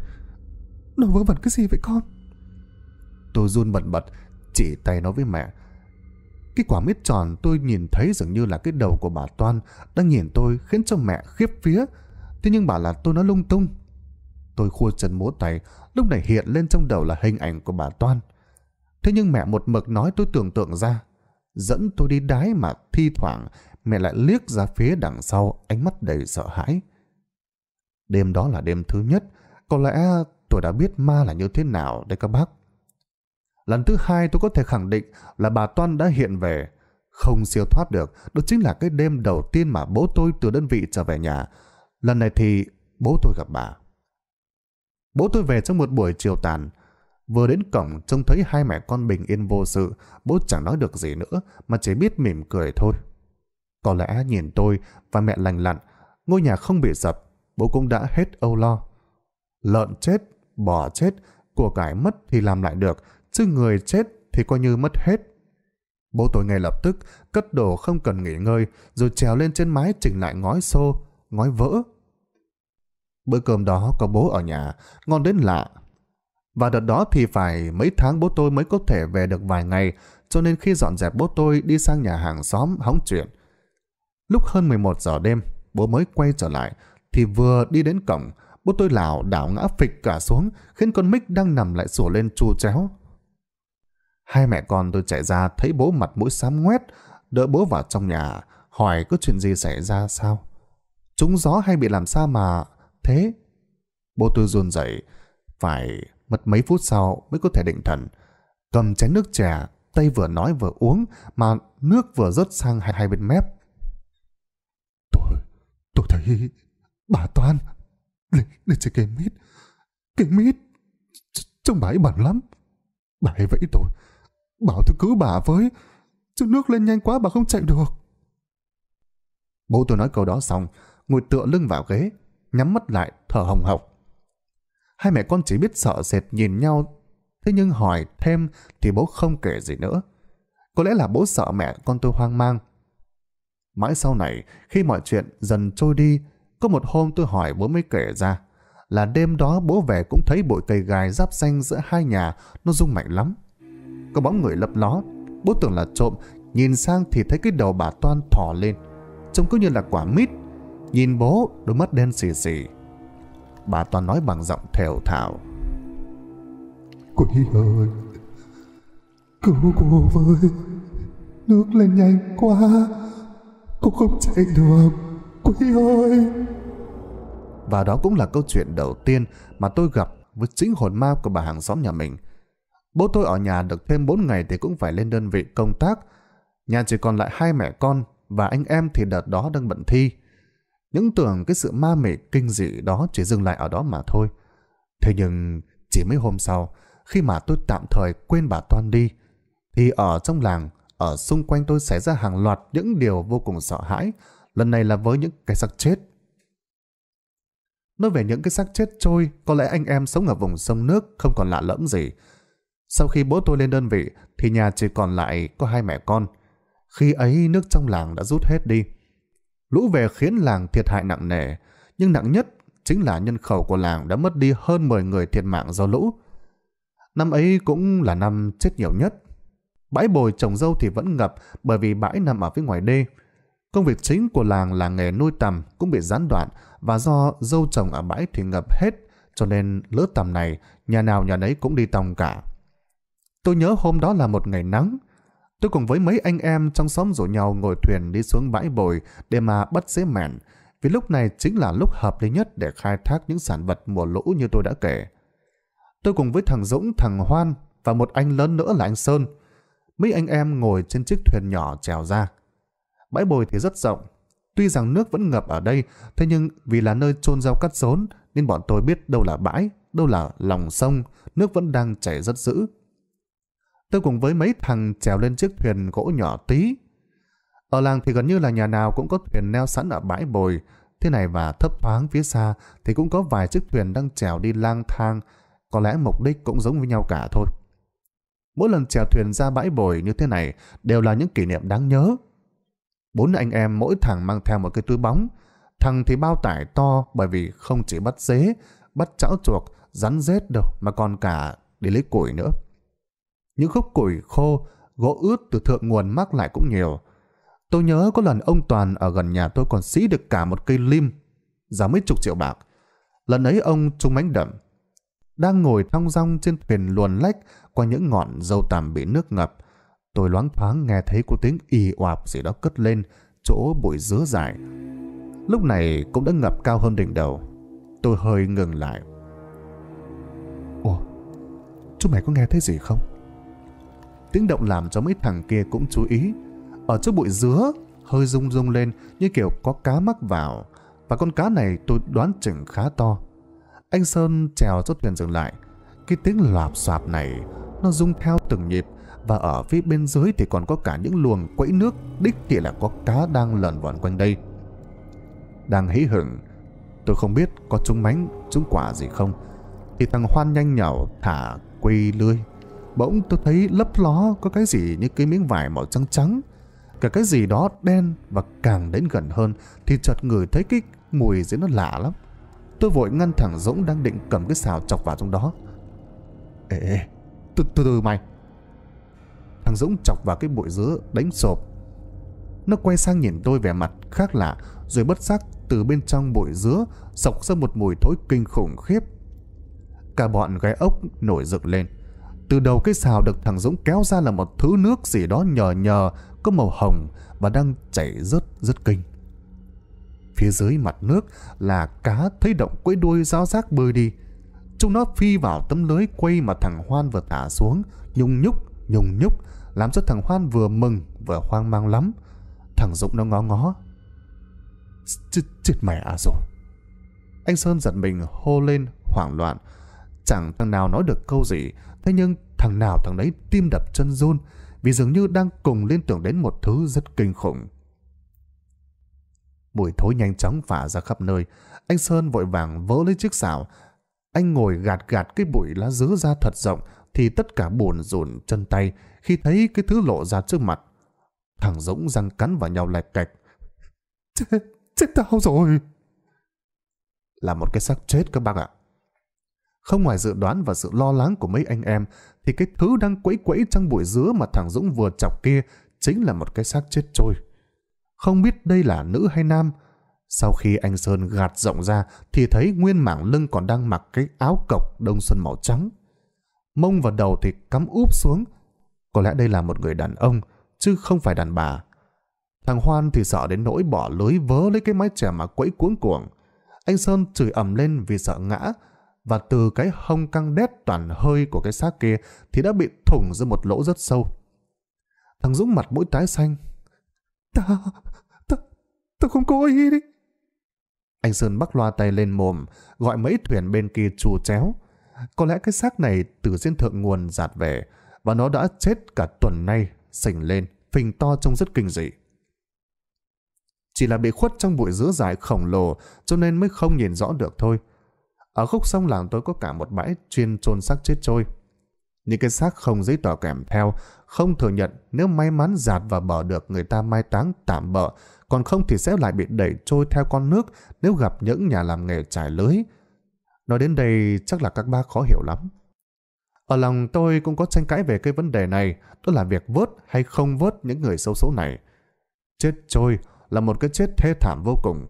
Nó vớ vẩn cái gì vậy con Tôi run bẩn bật Chỉ tay nói với mẹ cái quả mít tròn tôi nhìn thấy dường như là cái đầu của bà Toan đang nhìn tôi khiến cho mẹ khiếp phía Thế nhưng bà là tôi nói lung tung. Tôi khua chân múa tay, lúc này hiện lên trong đầu là hình ảnh của bà Toan. Thế nhưng mẹ một mực nói tôi tưởng tượng ra. Dẫn tôi đi đái mà thi thoảng mẹ lại liếc ra phía đằng sau ánh mắt đầy sợ hãi. Đêm đó là đêm thứ nhất, có lẽ tôi đã biết ma là như thế nào đây các bác. Lần thứ hai tôi có thể khẳng định là bà Toan đã hiện về. Không siêu thoát được, đó chính là cái đêm đầu tiên mà bố tôi từ đơn vị trở về nhà. Lần này thì bố tôi gặp bà. Bố tôi về trong một buổi chiều tàn. Vừa đến cổng trông thấy hai mẹ con bình yên vô sự, bố chẳng nói được gì nữa mà chỉ biết mỉm cười thôi. Có lẽ nhìn tôi và mẹ lành lặn, ngôi nhà không bị sập, bố cũng đã hết âu lo. Lợn chết, bò chết, của cải mất thì làm lại được, chứ người chết thì coi như mất hết. Bố tôi ngay lập tức cất đồ không cần nghỉ ngơi rồi trèo lên trên mái chỉnh lại ngói xô, ngói vỡ. Bữa cơm đó có bố ở nhà, ngon đến lạ. Và đợt đó thì phải mấy tháng bố tôi mới có thể về được vài ngày cho nên khi dọn dẹp bố tôi đi sang nhà hàng xóm hóng chuyện. Lúc hơn 11 giờ đêm, bố mới quay trở lại thì vừa đi đến cổng, bố tôi lảo đảo ngã phịch cả xuống khiến con mic đang nằm lại sủa lên chu chéo Hai mẹ con tôi chạy ra thấy bố mặt mũi xám ngoét, đỡ bố vào trong nhà, hỏi có chuyện gì xảy ra sao? Trúng gió hay bị làm sao mà... Thế? Bố tôi run rẩy phải mất mấy phút sau mới có thể định thần. Cầm chén nước trà, tay vừa nói vừa uống, mà nước vừa rớt sang hai, hai bên mép. Tôi... tôi thấy... bà Toan... lên, lên trên cây mít. Cây mít... Trông bà ấy bẩn lắm. Bà ấy vẫy tôi. Bảo tôi cứu bà với, chứ nước lên nhanh quá bà không chạy được. Bố tôi nói câu đó xong, ngồi tựa lưng vào ghế, nhắm mắt lại, thở hồng hộc. Hai mẹ con chỉ biết sợ sệt nhìn nhau, thế nhưng hỏi thêm thì bố không kể gì nữa. Có lẽ là bố sợ mẹ con tôi hoang mang. Mãi sau này, khi mọi chuyện dần trôi đi, có một hôm tôi hỏi bố mới kể ra là đêm đó bố về cũng thấy bụi cây gai giáp xanh giữa hai nhà nó rung mạnh lắm có bóng người lấp ló. Bố tưởng là trộm, nhìn sang thì thấy cái đầu bà Toan thỏ lên, trông cứ như là quả mít. Nhìn bố, đôi mắt đen xì xì. Bà Toan nói bằng giọng thều thảo. Quỷ ơi, cứu cô với, nước lên nhanh quá, cô không chạy được, quỷ ơi. Và đó cũng là câu chuyện đầu tiên mà tôi gặp với chính hồn ma của bà hàng xóm nhà mình. Bố tôi ở nhà được thêm 4 ngày thì cũng phải lên đơn vị công tác. Nhà chỉ còn lại hai mẹ con và anh em thì đợt đó đang bận thi. Những tưởng cái sự ma mị kinh dị đó chỉ dừng lại ở đó mà thôi. Thế nhưng chỉ mấy hôm sau, khi mà tôi tạm thời quên bà Toan đi, thì ở trong làng, ở xung quanh tôi xảy ra hàng loạt những điều vô cùng sợ hãi, lần này là với những cái xác chết. Nói về những cái xác chết trôi, có lẽ anh em sống ở vùng sông nước không còn lạ lẫm gì, sau khi bố tôi lên đơn vị thì nhà chỉ còn lại có hai mẹ con. Khi ấy nước trong làng đã rút hết đi. Lũ về khiến làng thiệt hại nặng nề, nhưng nặng nhất chính là nhân khẩu của làng đã mất đi hơn 10 người thiệt mạng do lũ. Năm ấy cũng là năm chết nhiều nhất. Bãi bồi trồng dâu thì vẫn ngập bởi vì bãi nằm ở phía ngoài đê. Công việc chính của làng là nghề nuôi tầm cũng bị gián đoạn và do dâu trồng ở bãi thì ngập hết cho nên lứa tầm này nhà nào nhà nấy cũng đi tòng cả. Tôi nhớ hôm đó là một ngày nắng. Tôi cùng với mấy anh em trong xóm rủ nhau ngồi thuyền đi xuống bãi bồi để mà bắt dế mẹn, vì lúc này chính là lúc hợp lý nhất để khai thác những sản vật mùa lũ như tôi đã kể. Tôi cùng với thằng Dũng, thằng Hoan và một anh lớn nữa là anh Sơn. Mấy anh em ngồi trên chiếc thuyền nhỏ trèo ra. Bãi bồi thì rất rộng. Tuy rằng nước vẫn ngập ở đây, thế nhưng vì là nơi trôn rau cắt rốn nên bọn tôi biết đâu là bãi, đâu là lòng sông, nước vẫn đang chảy rất dữ tôi cùng với mấy thằng trèo lên chiếc thuyền gỗ nhỏ tí. Ở làng thì gần như là nhà nào cũng có thuyền neo sẵn ở bãi bồi, thế này và thấp thoáng phía xa thì cũng có vài chiếc thuyền đang trèo đi lang thang, có lẽ mục đích cũng giống với nhau cả thôi. Mỗi lần trèo thuyền ra bãi bồi như thế này đều là những kỷ niệm đáng nhớ. Bốn anh em mỗi thằng mang theo một cái túi bóng, thằng thì bao tải to bởi vì không chỉ bắt dế, bắt chảo chuộc, rắn rết đâu mà còn cả để lấy củi nữa những khúc củi khô, gỗ ướt từ thượng nguồn mắc lại cũng nhiều. Tôi nhớ có lần ông Toàn ở gần nhà tôi còn xí được cả một cây lim, giá mấy chục triệu bạc. Lần ấy ông trung mánh đậm, đang ngồi thong rong trên thuyền luồn lách qua những ngọn dâu tằm bị nước ngập. Tôi loáng thoáng nghe thấy có tiếng ì oạp gì đó cất lên chỗ bụi dứa dài. Lúc này cũng đã ngập cao hơn đỉnh đầu. Tôi hơi ngừng lại. ủa chú mày có nghe thấy gì không? Tiếng động làm cho mấy thằng kia cũng chú ý. Ở trước bụi dứa, hơi rung rung lên như kiểu có cá mắc vào. Và con cá này tôi đoán chừng khá to. Anh Sơn trèo cho thuyền dừng lại. Cái tiếng lạp xạp này nó rung theo từng nhịp và ở phía bên dưới thì còn có cả những luồng quẫy nước đích thì là có cá đang lẩn vẩn quanh đây. Đang hí hửng, tôi không biết có trúng mánh, trúng quả gì không. Thì thằng Hoan nhanh nhảu thả quy lưới. Bỗng tôi thấy lấp ló có cái gì như cái miếng vải màu trắng trắng. Cả cái gì đó đen và càng đến gần hơn thì chợt người thấy cái mùi gì nó lạ lắm. Tôi vội ngăn thẳng Dũng đang định cầm cái xào chọc vào trong đó. Ê, ê từ từ từ mày. Thằng Dũng chọc vào cái bụi dứa đánh sộp. Nó quay sang nhìn tôi vẻ mặt khác lạ rồi bất giác từ bên trong bụi dứa sọc ra một mùi thối kinh khủng khiếp. Cả bọn gái ốc nổi dựng lên. Từ đầu cái xào được thằng Dũng kéo ra là một thứ nước gì đó nhờ nhờ, có màu hồng và đang chảy rất rất kinh. Phía dưới mặt nước là cá thấy động quấy đuôi ráo rác bơi đi. Chúng nó phi vào tấm lưới quay mà thằng Hoan vừa thả xuống, nhung nhúc, nhung nhúc, làm cho thằng Hoan vừa mừng vừa hoang mang lắm. Thằng Dũng nó ngó ngó. Ch chết mẹ à rồi. Anh Sơn giật mình hô lên hoảng loạn. Chẳng thằng nào nói được câu gì Thế nhưng thằng nào thằng đấy tim đập chân run vì dường như đang cùng liên tưởng đến một thứ rất kinh khủng. Mùi thối nhanh chóng phả ra khắp nơi. Anh Sơn vội vàng vỡ lấy chiếc xào. Anh ngồi gạt gạt cái bụi lá dứa ra thật rộng thì tất cả buồn rùn chân tay khi thấy cái thứ lộ ra trước mặt. Thằng Dũng răng cắn vào nhau lạch cạch. Chết, chết tao rồi! Là một cái xác chết các bác ạ. Không ngoài dự đoán và sự lo lắng của mấy anh em, thì cái thứ đang quẫy quẫy trong bụi dứa mà thằng Dũng vừa chọc kia chính là một cái xác chết trôi. Không biết đây là nữ hay nam. Sau khi anh Sơn gạt rộng ra thì thấy nguyên mảng lưng còn đang mặc cái áo cộc đông xuân màu trắng. Mông và đầu thì cắm úp xuống. Có lẽ đây là một người đàn ông, chứ không phải đàn bà. Thằng Hoan thì sợ đến nỗi bỏ lưới vớ lấy cái mái chè mà quẫy cuốn cuồng. Anh Sơn chửi ầm lên vì sợ ngã, và từ cái hông căng đét toàn hơi của cái xác kia thì đã bị thủng ra một lỗ rất sâu. Thằng Dũng mặt mũi tái xanh. Ta, ta, ta không cố ý đi. Anh Sơn bắc loa tay lên mồm, gọi mấy thuyền bên kia chù chéo. Có lẽ cái xác này từ trên thượng nguồn giạt về và nó đã chết cả tuần nay, sình lên, phình to trông rất kinh dị. Chỉ là bị khuất trong bụi dứa dài khổng lồ cho nên mới không nhìn rõ được thôi. Ở khúc sông làng tôi có cả một bãi chuyên chôn xác chết trôi. Những cái xác không giấy tờ kèm theo, không thừa nhận nếu may mắn giạt vào bờ được người ta mai táng tạm bờ, còn không thì sẽ lại bị đẩy trôi theo con nước nếu gặp những nhà làm nghề trải lưới. Nói đến đây chắc là các bác khó hiểu lắm. Ở lòng tôi cũng có tranh cãi về cái vấn đề này, đó là việc vớt hay không vớt những người xấu số này. Chết trôi là một cái chết thê thảm vô cùng,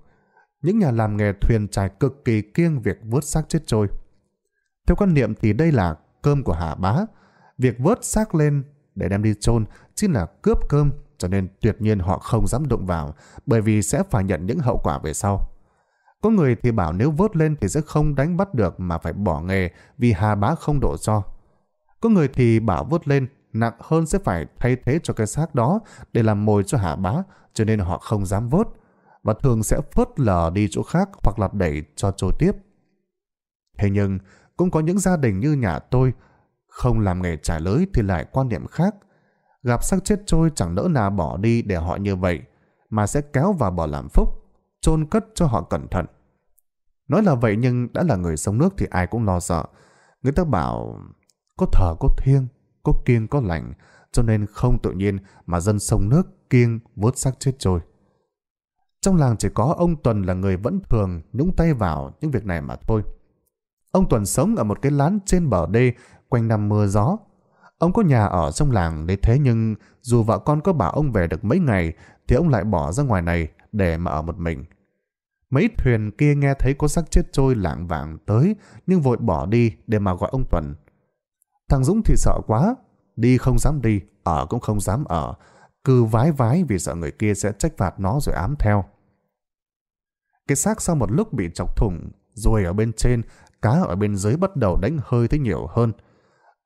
những nhà làm nghề thuyền trài cực kỳ kiêng việc vớt xác chết trôi. Theo quan niệm thì đây là cơm của hạ bá. Việc vớt xác lên để đem đi chôn chính là cướp cơm cho nên tuyệt nhiên họ không dám đụng vào bởi vì sẽ phải nhận những hậu quả về sau. Có người thì bảo nếu vớt lên thì sẽ không đánh bắt được mà phải bỏ nghề vì hà bá không đổ cho. Có người thì bảo vớt lên nặng hơn sẽ phải thay thế cho cái xác đó để làm mồi cho hạ bá cho nên họ không dám vớt và thường sẽ phớt lờ đi chỗ khác hoặc là đẩy cho trôi tiếp. Thế nhưng, cũng có những gia đình như nhà tôi, không làm nghề trả lưới thì lại quan niệm khác. Gặp xác chết trôi chẳng nỡ nào bỏ đi để họ như vậy, mà sẽ kéo vào bỏ làm phúc, chôn cất cho họ cẩn thận. Nói là vậy nhưng đã là người sông nước thì ai cũng lo sợ. Người ta bảo có thờ có thiêng, có kiêng có lành, cho nên không tự nhiên mà dân sông nước kiêng vớt xác chết trôi. Trong làng chỉ có ông Tuần là người vẫn thường nhúng tay vào những việc này mà thôi. Ông Tuần sống ở một cái lán trên bờ đê, quanh năm mưa gió. Ông có nhà ở trong làng đấy thế nhưng dù vợ con có bảo ông về được mấy ngày thì ông lại bỏ ra ngoài này để mà ở một mình. Mấy thuyền kia nghe thấy có xác chết trôi lạng vàng tới nhưng vội bỏ đi để mà gọi ông Tuần. Thằng Dũng thì sợ quá, đi không dám đi, ở cũng không dám ở, cứ vái vái vì sợ người kia sẽ trách phạt nó rồi ám theo. Cái xác sau một lúc bị chọc thủng, ruồi ở bên trên, cá ở bên dưới bắt đầu đánh hơi thấy nhiều hơn.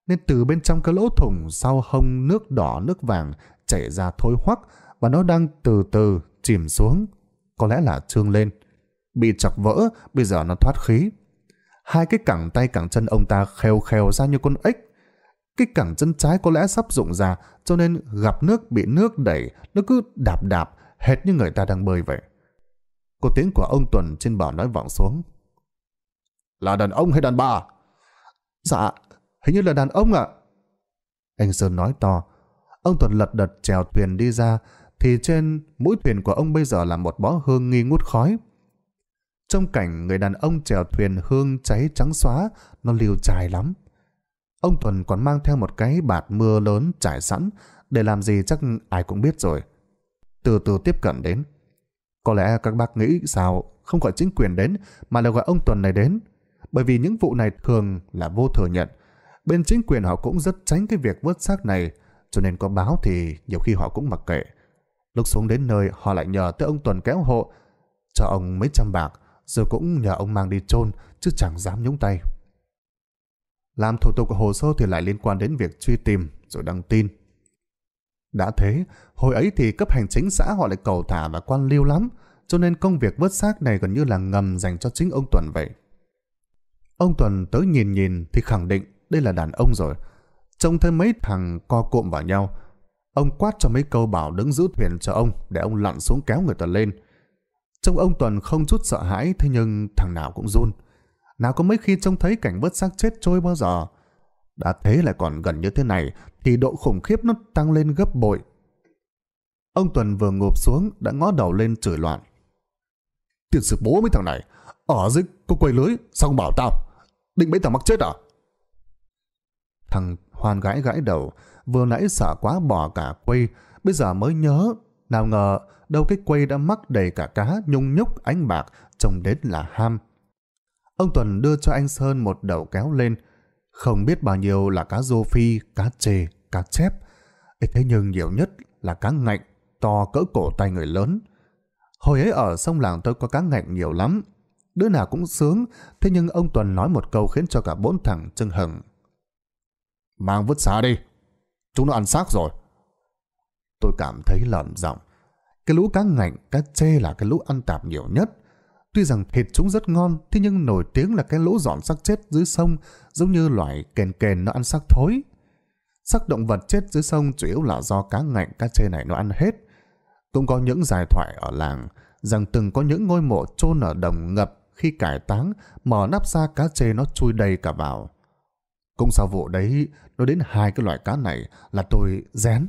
Nên từ bên trong cái lỗ thủng sau hông nước đỏ nước vàng chảy ra thối hoắc và nó đang từ từ chìm xuống. Có lẽ là trương lên. Bị chọc vỡ, bây giờ nó thoát khí. Hai cái cẳng tay cẳng chân ông ta khèo khèo ra như con ếch cái cẳng chân trái có lẽ sắp rụng ra cho nên gặp nước bị nước đẩy nó cứ đạp đạp hệt như người ta đang bơi vậy cô tiếng của ông Tuần trên bờ nói vọng xuống. Là đàn ông hay đàn bà? Dạ, hình như là đàn ông ạ. À. Anh Sơn nói to. Ông Tuần lật đật chèo thuyền đi ra, thì trên mũi thuyền của ông bây giờ là một bó hương nghi ngút khói. Trong cảnh người đàn ông chèo thuyền hương cháy trắng xóa, nó liều trài lắm. Ông Tuần còn mang theo một cái bạt mưa lớn trải sẵn, để làm gì chắc ai cũng biết rồi. Từ từ tiếp cận đến. Có lẽ các bác nghĩ sao không gọi chính quyền đến mà là gọi ông Tuần này đến. Bởi vì những vụ này thường là vô thừa nhận. Bên chính quyền họ cũng rất tránh cái việc vớt xác này cho nên có báo thì nhiều khi họ cũng mặc kệ. Lúc xuống đến nơi họ lại nhờ tới ông Tuần kéo hộ cho ông mấy trăm bạc rồi cũng nhờ ông mang đi chôn chứ chẳng dám nhúng tay. Làm thủ tục hồ sơ thì lại liên quan đến việc truy tìm rồi đăng tin đã thế, hồi ấy thì cấp hành chính xã họ lại cầu thả và quan liêu lắm, cho nên công việc vớt xác này gần như là ngầm dành cho chính ông Tuần vậy. Ông Tuần tới nhìn nhìn thì khẳng định đây là đàn ông rồi. Trông thấy mấy thằng co cụm vào nhau, ông quát cho mấy câu bảo đứng giữ thuyền cho ông để ông lặn xuống kéo người ta lên. Trông ông Tuần không chút sợ hãi thế nhưng thằng nào cũng run. Nào có mấy khi trông thấy cảnh vớt xác chết trôi bao giờ, đã thế lại còn gần như thế này thì độ khủng khiếp nó tăng lên gấp bội. Ông Tuần vừa ngộp xuống đã ngó đầu lên chửi loạn. Tiền sự bố mấy thằng này, ở dưới có quầy lưới, xong bảo tao, định mấy thằng mắc chết à? Thằng Hoan gãi gãi đầu, vừa nãy sợ quá bỏ cả quây, bây giờ mới nhớ, nào ngờ đâu cái quây đã mắc đầy cả cá nhung nhúc ánh bạc, trông đến là ham. Ông Tuần đưa cho anh Sơn một đầu kéo lên, không biết bao nhiêu là cá rô phi, cá chê, cá chép. Ê, thế nhưng nhiều nhất là cá ngạnh, to cỡ cổ tay người lớn. Hồi ấy ở sông làng tôi có cá ngạnh nhiều lắm. Đứa nào cũng sướng, thế nhưng ông Tuần nói một câu khiến cho cả bốn thằng chưng hừng. Mang vứt xa đi, chúng nó ăn xác rồi. Tôi cảm thấy lợm giọng. Cái lũ cá ngạnh, cá chê là cái lũ ăn tạp nhiều nhất. Tuy rằng thịt chúng rất ngon, thế nhưng nổi tiếng là cái lỗ dọn xác chết dưới sông, giống như loại kèn kèn nó ăn xác thối. Xác động vật chết dưới sông chủ yếu là do cá ngạnh cá chê này nó ăn hết. Cũng có những giải thoại ở làng, rằng từng có những ngôi mộ chôn ở đồng ngập khi cải táng, mở nắp ra cá chê nó chui đầy cả vào. Cũng sau vụ đấy, nói đến hai cái loại cá này là tôi rén.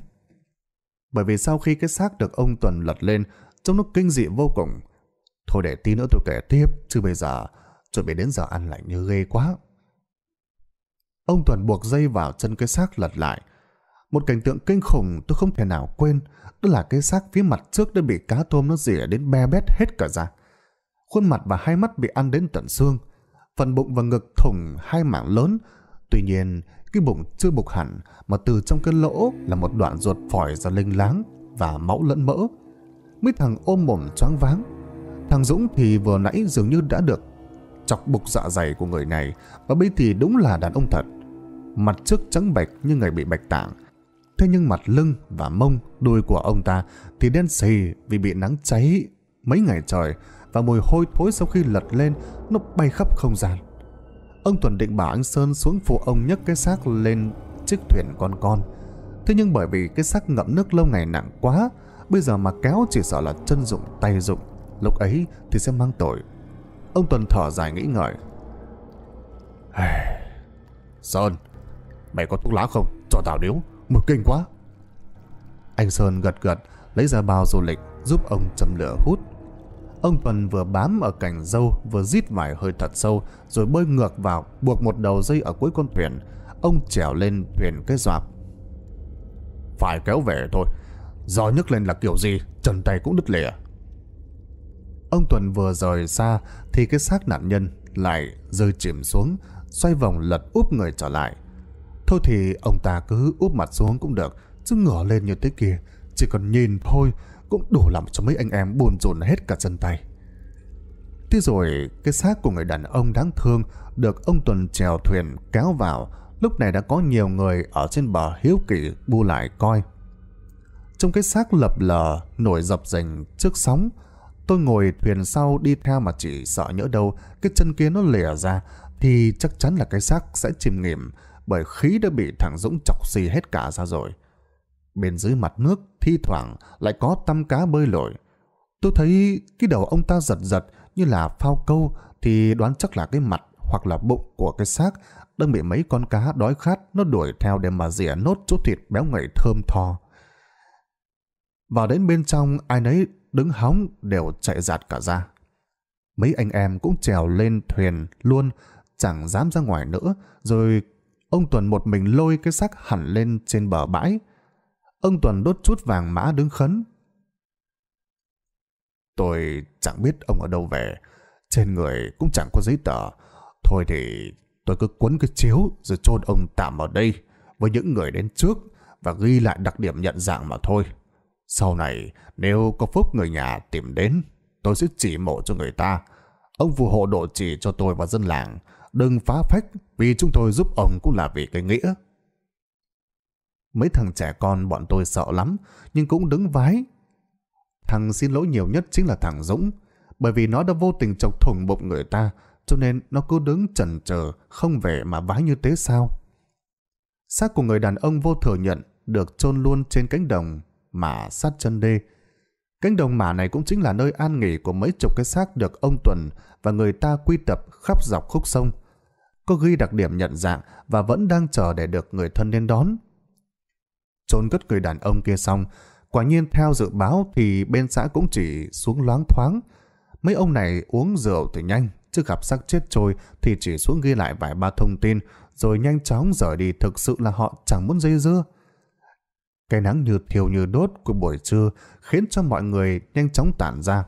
Bởi vì sau khi cái xác được ông Tuần lật lên, trông nó kinh dị vô cùng, Thôi để tí nữa tôi kể tiếp, chứ bây giờ chuẩn bị đến giờ ăn lạnh như ghê quá. Ông Tuần buộc dây vào chân cái xác lật lại. Một cảnh tượng kinh khủng tôi không thể nào quên, đó là cái xác phía mặt trước đã bị cá tôm nó rỉa đến be bét hết cả ra. Khuôn mặt và hai mắt bị ăn đến tận xương, phần bụng và ngực thủng hai mảng lớn. Tuy nhiên, cái bụng chưa bục hẳn mà từ trong cái lỗ là một đoạn ruột phổi ra linh láng và máu lẫn mỡ. Mấy thằng ôm mồm choáng váng Thằng Dũng thì vừa nãy dường như đã được chọc bục dạ dày của người này và bây thì đúng là đàn ông thật. Mặt trước trắng bạch như người bị bạch tạng. Thế nhưng mặt lưng và mông đuôi của ông ta thì đen xì vì bị nắng cháy mấy ngày trời và mùi hôi thối sau khi lật lên nó bay khắp không gian. Ông Tuần định bảo anh Sơn xuống phụ ông nhấc cái xác lên chiếc thuyền con con. Thế nhưng bởi vì cái xác ngậm nước lâu ngày nặng quá, bây giờ mà kéo chỉ sợ là chân dụng tay dụng lúc ấy thì sẽ mang tội. Ông Tuần thở dài nghĩ ngợi. Sơn, mày có thuốc lá không? Cho tao điếu, mực kinh quá. Anh Sơn gật gật, lấy ra bao du lịch giúp ông châm lửa hút. Ông Tuần vừa bám ở cành dâu vừa rít vài hơi thật sâu rồi bơi ngược vào buộc một đầu dây ở cuối con thuyền. Ông trèo lên thuyền cái dọp. Phải kéo về thôi, do nhấc lên là kiểu gì, chân tay cũng đứt lìa. Ông Tuần vừa rời xa thì cái xác nạn nhân lại rơi chìm xuống, xoay vòng lật úp người trở lại. Thôi thì ông ta cứ úp mặt xuống cũng được, chứ ngửa lên như thế kia, chỉ còn nhìn thôi cũng đủ làm cho mấy anh em buồn rộn hết cả chân tay. Thế rồi, cái xác của người đàn ông đáng thương được ông Tuần trèo thuyền kéo vào, lúc này đã có nhiều người ở trên bờ hiếu kỳ bu lại coi. Trong cái xác lập lờ, nổi dập dành trước sóng, Tôi ngồi thuyền sau đi theo mà chỉ sợ nhỡ đâu, cái chân kia nó lẻ ra, thì chắc chắn là cái xác sẽ chìm nghỉm, bởi khí đã bị thằng Dũng chọc xì hết cả ra rồi. Bên dưới mặt nước, thi thoảng lại có tăm cá bơi lội. Tôi thấy cái đầu ông ta giật giật như là phao câu, thì đoán chắc là cái mặt hoặc là bụng của cái xác đang bị mấy con cá đói khát nó đuổi theo để mà rỉa nốt chút thịt béo ngậy thơm tho. Vào đến bên trong ai nấy đứng hóng đều chạy giạt cả ra. Mấy anh em cũng trèo lên thuyền luôn, chẳng dám ra ngoài nữa, rồi ông Tuần một mình lôi cái xác hẳn lên trên bờ bãi. Ông Tuần đốt chút vàng mã đứng khấn. Tôi chẳng biết ông ở đâu về, trên người cũng chẳng có giấy tờ. Thôi thì tôi cứ quấn cái chiếu rồi chôn ông tạm ở đây với những người đến trước và ghi lại đặc điểm nhận dạng mà thôi. Sau này nếu có phúc người nhà tìm đến Tôi sẽ chỉ mộ cho người ta Ông phù hộ độ chỉ cho tôi và dân làng Đừng phá phách Vì chúng tôi giúp ông cũng là vì cái nghĩa Mấy thằng trẻ con bọn tôi sợ lắm Nhưng cũng đứng vái Thằng xin lỗi nhiều nhất chính là thằng Dũng Bởi vì nó đã vô tình chọc thủng bụng người ta Cho nên nó cứ đứng chần chờ Không về mà vái như thế sao Xác của người đàn ông vô thừa nhận Được chôn luôn trên cánh đồng mà sát chân đê. Cánh đồng mả này cũng chính là nơi an nghỉ của mấy chục cái xác được ông Tuần và người ta quy tập khắp dọc khúc sông. Có ghi đặc điểm nhận dạng và vẫn đang chờ để được người thân đến đón. Trôn cất người đàn ông kia xong, quả nhiên theo dự báo thì bên xã cũng chỉ xuống loáng thoáng. Mấy ông này uống rượu thì nhanh, chứ gặp xác chết trôi thì chỉ xuống ghi lại vài ba thông tin rồi nhanh chóng rời đi thực sự là họ chẳng muốn dây dưa. Cái nắng như thiêu như đốt của buổi trưa khiến cho mọi người nhanh chóng tản ra.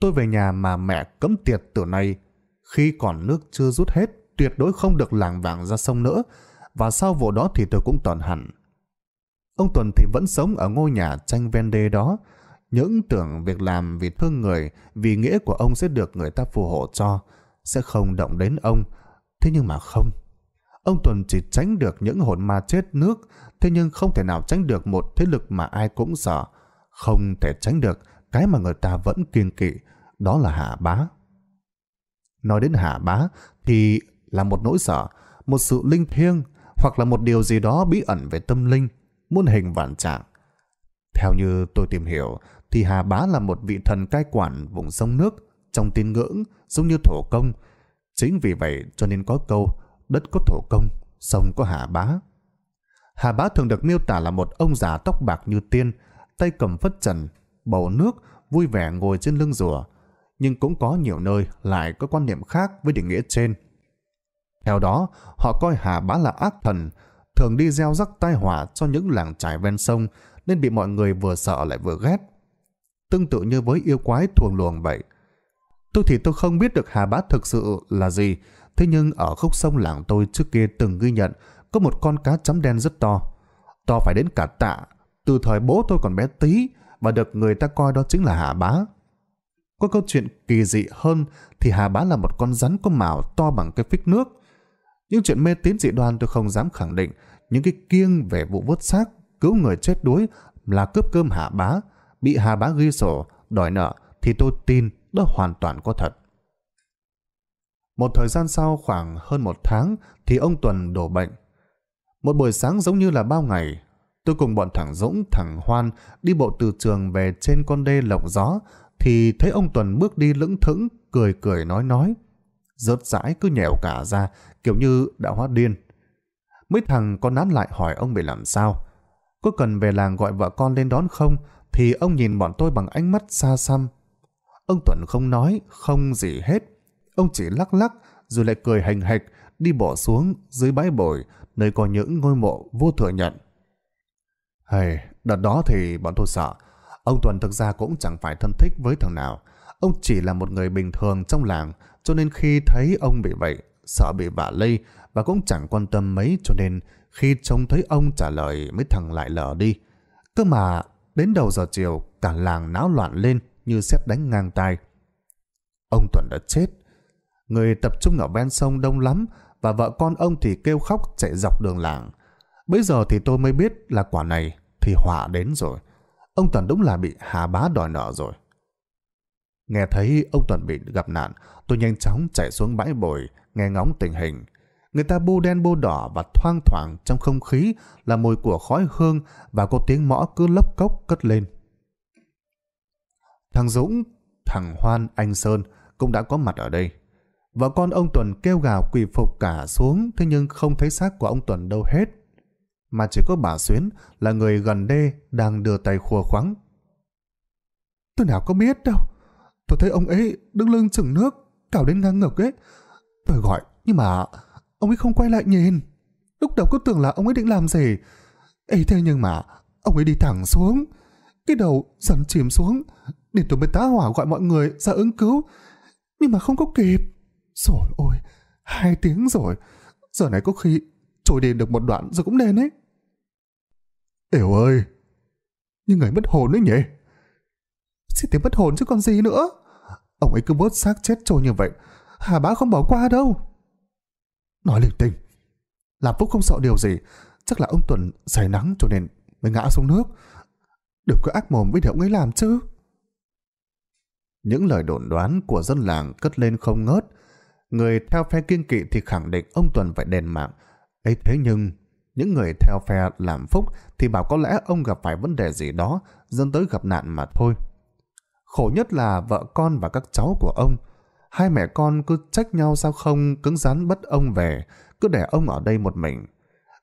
Tôi về nhà mà mẹ cấm tiệt từ nay. Khi còn nước chưa rút hết, tuyệt đối không được làng vàng ra sông nữa. Và sau vụ đó thì tôi cũng toàn hẳn. Ông Tuần thì vẫn sống ở ngôi nhà tranh ven đê đó. Những tưởng việc làm vì thương người, vì nghĩa của ông sẽ được người ta phù hộ cho, sẽ không động đến ông. Thế nhưng mà không. Ông Tuần chỉ tránh được những hồn ma chết nước, thế nhưng không thể nào tránh được một thế lực mà ai cũng sợ. Không thể tránh được cái mà người ta vẫn kiêng kỵ, đó là hạ bá. Nói đến hạ bá thì là một nỗi sợ, một sự linh thiêng hoặc là một điều gì đó bí ẩn về tâm linh, muôn hình vạn trạng. Theo như tôi tìm hiểu thì hạ Bá là một vị thần cai quản vùng sông nước trong tín ngưỡng giống như thổ công. Chính vì vậy cho nên có câu đất có thổ công, sông có hạ Bá. Hà Bá thường được miêu tả là một ông già tóc bạc như tiên, tay cầm phất trần, bầu nước, vui vẻ ngồi trên lưng rùa. Nhưng cũng có nhiều nơi lại có quan niệm khác với định nghĩa trên. Theo đó, họ coi Hà Bá là ác thần, thường đi gieo rắc tai họa cho những làng trải ven sông nên bị mọi người vừa sợ lại vừa ghét. Tương tự như với yêu quái thuồng luồng vậy. Tôi thì tôi không biết được Hà Bá thực sự là gì, thế nhưng ở khúc sông làng tôi trước kia từng ghi nhận có một con cá chấm đen rất to. To phải đến cả tạ, từ thời bố tôi còn bé tí và được người ta coi đó chính là hà bá. Có câu chuyện kỳ dị hơn thì hà bá là một con rắn có mào to bằng cái phích nước. Những chuyện mê tín dị đoan tôi không dám khẳng định, những cái kiêng về vụ vớt xác, cứu người chết đuối là cướp cơm hà bá, bị hà bá ghi sổ, đòi nợ thì tôi tin đó hoàn toàn có thật. Một thời gian sau khoảng hơn một tháng thì ông Tuần đổ bệnh. Một buổi sáng giống như là bao ngày, tôi cùng bọn thằng Dũng, thằng Hoan đi bộ từ trường về trên con đê lộng gió, thì thấy ông Tuần bước đi lững thững, cười cười nói nói. Rớt rãi cứ nhẹo cả ra, kiểu như đã hóa điên. Mấy thằng con nán lại hỏi ông bị làm sao. Có cần về làng gọi vợ con lên đón không? Thì ông nhìn bọn tôi bằng ánh mắt xa xăm. Ông Tuần không nói, không gì hết. Ông chỉ lắc lắc, rồi lại cười hành hạch, đi bỏ xuống dưới bãi bồi, nơi có những ngôi mộ vô thừa nhận. Hey, đợt đó thì bọn tôi sợ. Ông Tuần thực ra cũng chẳng phải thân thích với thằng nào. Ông chỉ là một người bình thường trong làng, cho nên khi thấy ông bị vậy, sợ bị vạ lây và cũng chẳng quan tâm mấy cho nên khi trông thấy ông trả lời mấy thằng lại lờ đi. Cơ mà đến đầu giờ chiều cả làng náo loạn lên như xét đánh ngang tay. Ông Tuần đã chết. Người tập trung ở ven sông đông lắm và vợ con ông thì kêu khóc chạy dọc đường làng. Bây giờ thì tôi mới biết là quả này thì họa đến rồi. Ông Tuần đúng là bị hà bá đòi nợ rồi. Nghe thấy ông Tuần bị gặp nạn, tôi nhanh chóng chạy xuống bãi bồi, nghe ngóng tình hình. Người ta bô đen bô đỏ và thoang thoảng trong không khí là mùi của khói hương và có tiếng mõ cứ lấp cốc cất lên. Thằng Dũng, thằng Hoan, anh Sơn cũng đã có mặt ở đây. Vợ con ông Tuần kêu gào quỳ phục cả xuống thế nhưng không thấy xác của ông Tuần đâu hết. Mà chỉ có bà Xuyến là người gần đê đang đưa tay khua khoắng. Tôi nào có biết đâu. Tôi thấy ông ấy đứng lưng chừng nước, cào đến ngang ngực ấy. Tôi gọi, nhưng mà ông ấy không quay lại nhìn. Lúc đầu cứ tưởng là ông ấy định làm gì. ấy thế nhưng mà ông ấy đi thẳng xuống. Cái đầu dần chìm xuống, để tôi mới tá hỏa gọi mọi người ra ứng cứu. Nhưng mà không có kịp. Rồi ôi, hai tiếng rồi. Giờ này có khi trôi đi được một đoạn rồi cũng nên ấy. Ẻo ơi, như người mất hồn ấy nhỉ? Xin tiếng mất hồn chứ còn gì nữa. Ông ấy cứ vớt xác chết trôi như vậy, Hà bá không bỏ qua đâu. Nói linh tình làm Phúc không sợ điều gì, chắc là ông Tuần say nắng cho nên mới ngã xuống nước. Đừng có ác mồm với điều ông ấy làm chứ. Những lời đồn đoán của dân làng cất lên không ngớt, người theo phe kiên kỵ thì khẳng định ông Tuần phải đền mạng. ấy thế nhưng, những người theo phe làm phúc thì bảo có lẽ ông gặp phải vấn đề gì đó, dẫn tới gặp nạn mà thôi. Khổ nhất là vợ con và các cháu của ông. Hai mẹ con cứ trách nhau sao không cứng rắn bắt ông về, cứ để ông ở đây một mình.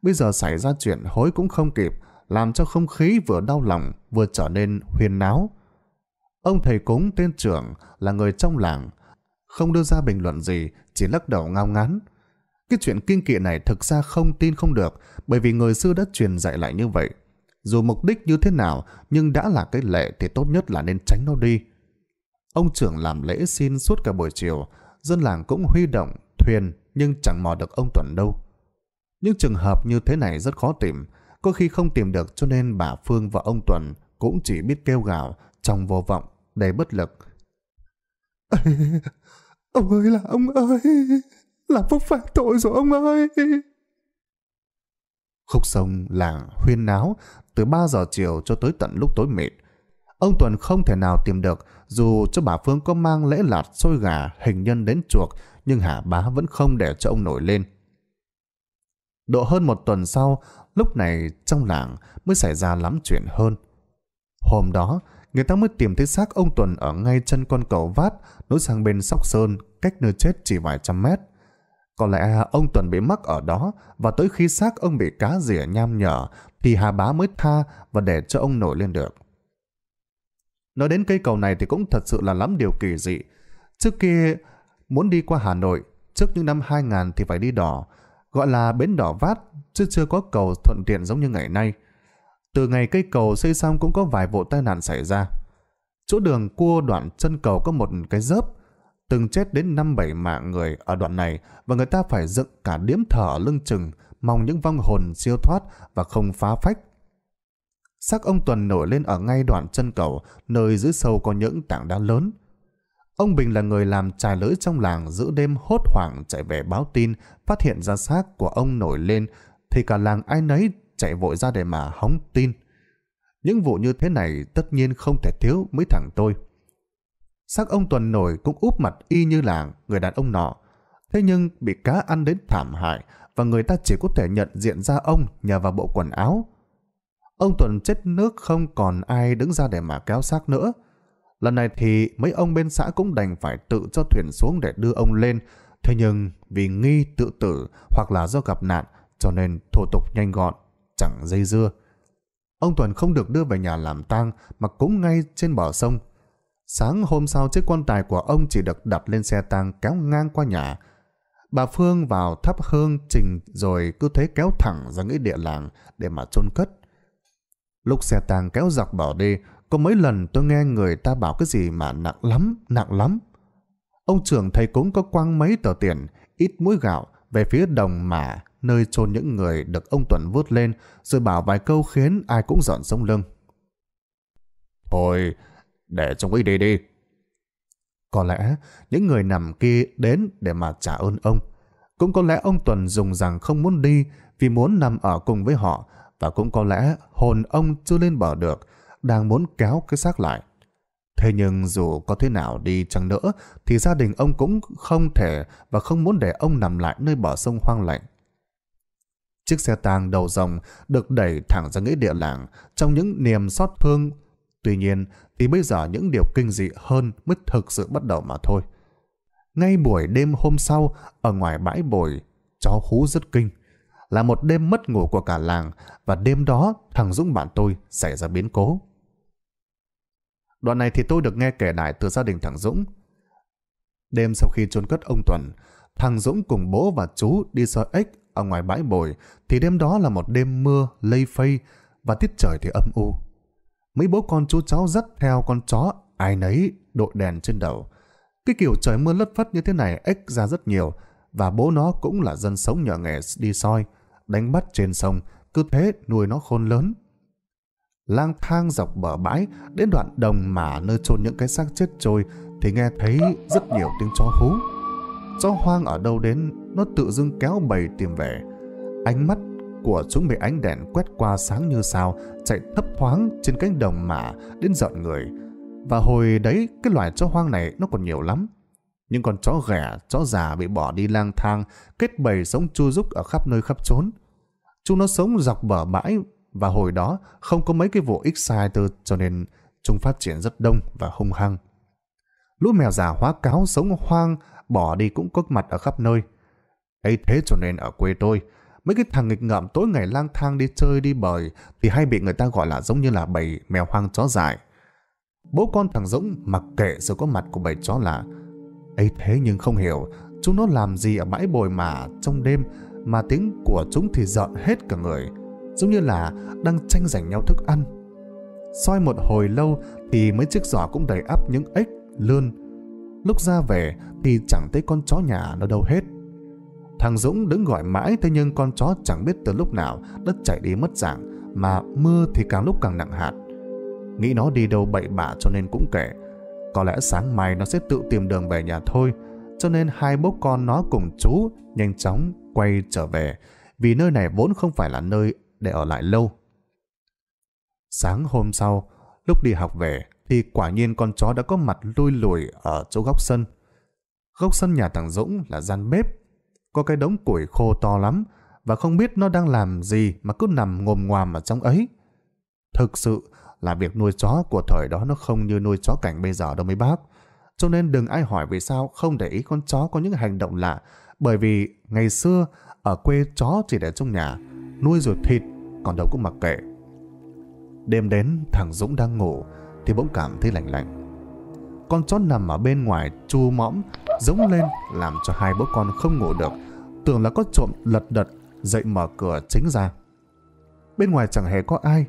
Bây giờ xảy ra chuyện hối cũng không kịp, làm cho không khí vừa đau lòng vừa trở nên huyền náo. Ông thầy cúng tên trưởng là người trong làng, không đưa ra bình luận gì, chỉ lắc đầu ngao ngán. Cái chuyện kinh kỵ này thực ra không tin không được, bởi vì người xưa đã truyền dạy lại như vậy. Dù mục đích như thế nào, nhưng đã là cái lệ thì tốt nhất là nên tránh nó đi. Ông trưởng làm lễ xin suốt cả buổi chiều, dân làng cũng huy động, thuyền, nhưng chẳng mò được ông tuấn đâu. Những trường hợp như thế này rất khó tìm, có khi không tìm được cho nên bà Phương và ông tuấn cũng chỉ biết kêu gào, trong vô vọng, đầy bất lực. Ông ơi là ông ơi, là Phúc phạm tội rồi ông ơi. Khúc sông làng huyên náo từ 3 giờ chiều cho tới tận lúc tối mịt. Ông Tuần không thể nào tìm được dù cho bà Phương có mang lễ lạt xôi gà hình nhân đến chuộc nhưng hạ bá vẫn không để cho ông nổi lên. Độ hơn một tuần sau, lúc này trong làng mới xảy ra lắm chuyện hơn. Hôm đó, người ta mới tìm thấy xác ông Tuần ở ngay chân con cầu vát nối sang bên Sóc Sơn, cách nơi chết chỉ vài trăm mét. Có lẽ ông Tuần bị mắc ở đó và tới khi xác ông bị cá rỉa nham nhở thì Hà Bá mới tha và để cho ông nổi lên được. Nói đến cây cầu này thì cũng thật sự là lắm điều kỳ dị. Trước kia muốn đi qua Hà Nội, trước những năm 2000 thì phải đi đỏ, gọi là bến đỏ vát, chứ chưa có cầu thuận tiện giống như ngày nay. Từ ngày cây cầu xây xong cũng có vài vụ tai nạn xảy ra. Chỗ đường cua đoạn chân cầu có một cái dớp, từng chết đến 5-7 mạng người ở đoạn này và người ta phải dựng cả điếm thở lưng chừng mong những vong hồn siêu thoát và không phá phách. Xác ông Tuần nổi lên ở ngay đoạn chân cầu, nơi dưới sâu có những tảng đá lớn. Ông Bình là người làm trà lưỡi trong làng giữ đêm hốt hoảng chạy về báo tin, phát hiện ra xác của ông nổi lên, thì cả làng ai nấy chạy vội ra để mà hóng tin. Những vụ như thế này tất nhiên không thể thiếu mấy thằng tôi. Xác ông Tuần nổi cũng úp mặt y như là người đàn ông nọ. Thế nhưng bị cá ăn đến thảm hại và người ta chỉ có thể nhận diện ra ông nhờ vào bộ quần áo. Ông Tuần chết nước không còn ai đứng ra để mà kéo xác nữa. Lần này thì mấy ông bên xã cũng đành phải tự cho thuyền xuống để đưa ông lên. Thế nhưng vì nghi tự tử hoặc là do gặp nạn cho nên thủ tục nhanh gọn chẳng dây dưa. Ông Tuần không được đưa về nhà làm tang mà cũng ngay trên bờ sông. Sáng hôm sau chiếc quan tài của ông chỉ được đặt lên xe tang kéo ngang qua nhà. Bà Phương vào thắp hương trình rồi cứ thế kéo thẳng ra nghĩa địa làng để mà chôn cất. Lúc xe tang kéo dọc bỏ đi, có mấy lần tôi nghe người ta bảo cái gì mà nặng lắm, nặng lắm. Ông trưởng thầy cũng có quăng mấy tờ tiền, ít muối gạo về phía đồng mà nơi chôn những người được ông Tuần vớt lên rồi bảo vài câu khiến ai cũng dọn sông lưng. Thôi, để trong ấy đi đi. Có lẽ những người nằm kia đến để mà trả ơn ông. Cũng có lẽ ông Tuần dùng rằng không muốn đi vì muốn nằm ở cùng với họ và cũng có lẽ hồn ông chưa lên bờ được, đang muốn kéo cái xác lại. Thế nhưng dù có thế nào đi chăng nữa thì gia đình ông cũng không thể và không muốn để ông nằm lại nơi bờ sông hoang lạnh. Chiếc xe tang đầu dòng được đẩy thẳng ra nghĩa địa làng trong những niềm xót thương. Tuy nhiên thì bây giờ những điều kinh dị hơn mới thực sự bắt đầu mà thôi. Ngay buổi đêm hôm sau, ở ngoài bãi bồi, chó hú rất kinh. Là một đêm mất ngủ của cả làng và đêm đó thằng Dũng bạn tôi xảy ra biến cố. Đoạn này thì tôi được nghe kể lại từ gia đình thằng Dũng. Đêm sau khi chôn cất ông Tuần, thằng Dũng cùng bố và chú đi soi ếch ở ngoài bãi bồi thì đêm đó là một đêm mưa lây phây và tiết trời thì âm u. Mấy bố con chú cháu dắt theo con chó ai nấy đội đèn trên đầu. Cái kiểu trời mưa lất phất như thế này ếch ra rất nhiều và bố nó cũng là dân sống nhờ nghề đi soi, đánh bắt trên sông, cứ thế nuôi nó khôn lớn. Lang thang dọc bờ bãi đến đoạn đồng mà nơi chôn những cái xác chết trôi thì nghe thấy rất nhiều tiếng chó hú chó hoang ở đâu đến, nó tự dưng kéo bầy tìm về. Ánh mắt của chúng bị ánh đèn quét qua sáng như sao, chạy thấp thoáng trên cánh đồng mạ đến giận người. Và hồi đấy, cái loài chó hoang này nó còn nhiều lắm. Những con chó ghẻ, chó già bị bỏ đi lang thang, kết bầy sống chu rúc ở khắp nơi khắp trốn. Chúng nó sống dọc bờ bãi và hồi đó không có mấy cái vụ từ cho nên chúng phát triển rất đông và hung hăng. Lũ mèo già hóa cáo sống hoang bỏ đi cũng có mặt ở khắp nơi. ấy thế cho nên ở quê tôi, mấy cái thằng nghịch ngợm tối ngày lang thang đi chơi đi bời thì hay bị người ta gọi là giống như là bầy mèo hoang chó dại. Bố con thằng Dũng mặc kệ sự có mặt của bầy chó lạ. ấy thế nhưng không hiểu, chúng nó làm gì ở bãi bồi mà trong đêm mà tiếng của chúng thì giận hết cả người, giống như là đang tranh giành nhau thức ăn. Soi một hồi lâu thì mấy chiếc giỏ cũng đầy ắp những ếch, lươn, Lúc ra về thì chẳng thấy con chó nhà nó đâu hết. Thằng Dũng đứng gọi mãi thế nhưng con chó chẳng biết từ lúc nào đã chạy đi mất dạng mà mưa thì càng lúc càng nặng hạt. Nghĩ nó đi đâu bậy bạ cho nên cũng kể. Có lẽ sáng mai nó sẽ tự tìm đường về nhà thôi cho nên hai bố con nó cùng chú nhanh chóng quay trở về vì nơi này vốn không phải là nơi để ở lại lâu. Sáng hôm sau, lúc đi học về, thì quả nhiên con chó đã có mặt lôi lùi ở chỗ góc sân. Góc sân nhà thằng Dũng là gian bếp. Có cái đống củi khô to lắm và không biết nó đang làm gì mà cứ nằm ngồm ngoàm ở trong ấy. Thực sự là việc nuôi chó của thời đó nó không như nuôi chó cảnh bây giờ đâu mấy bác. Cho nên đừng ai hỏi vì sao không để ý con chó có những hành động lạ bởi vì ngày xưa ở quê chó chỉ để trong nhà nuôi rồi thịt còn đâu cũng mặc kệ. Đêm đến thằng Dũng đang ngủ thì bỗng cảm thấy lạnh lạnh. Con chó nằm ở bên ngoài chu mõm, giống lên làm cho hai bố con không ngủ được, tưởng là có trộm lật đật, dậy mở cửa chính ra. Bên ngoài chẳng hề có ai,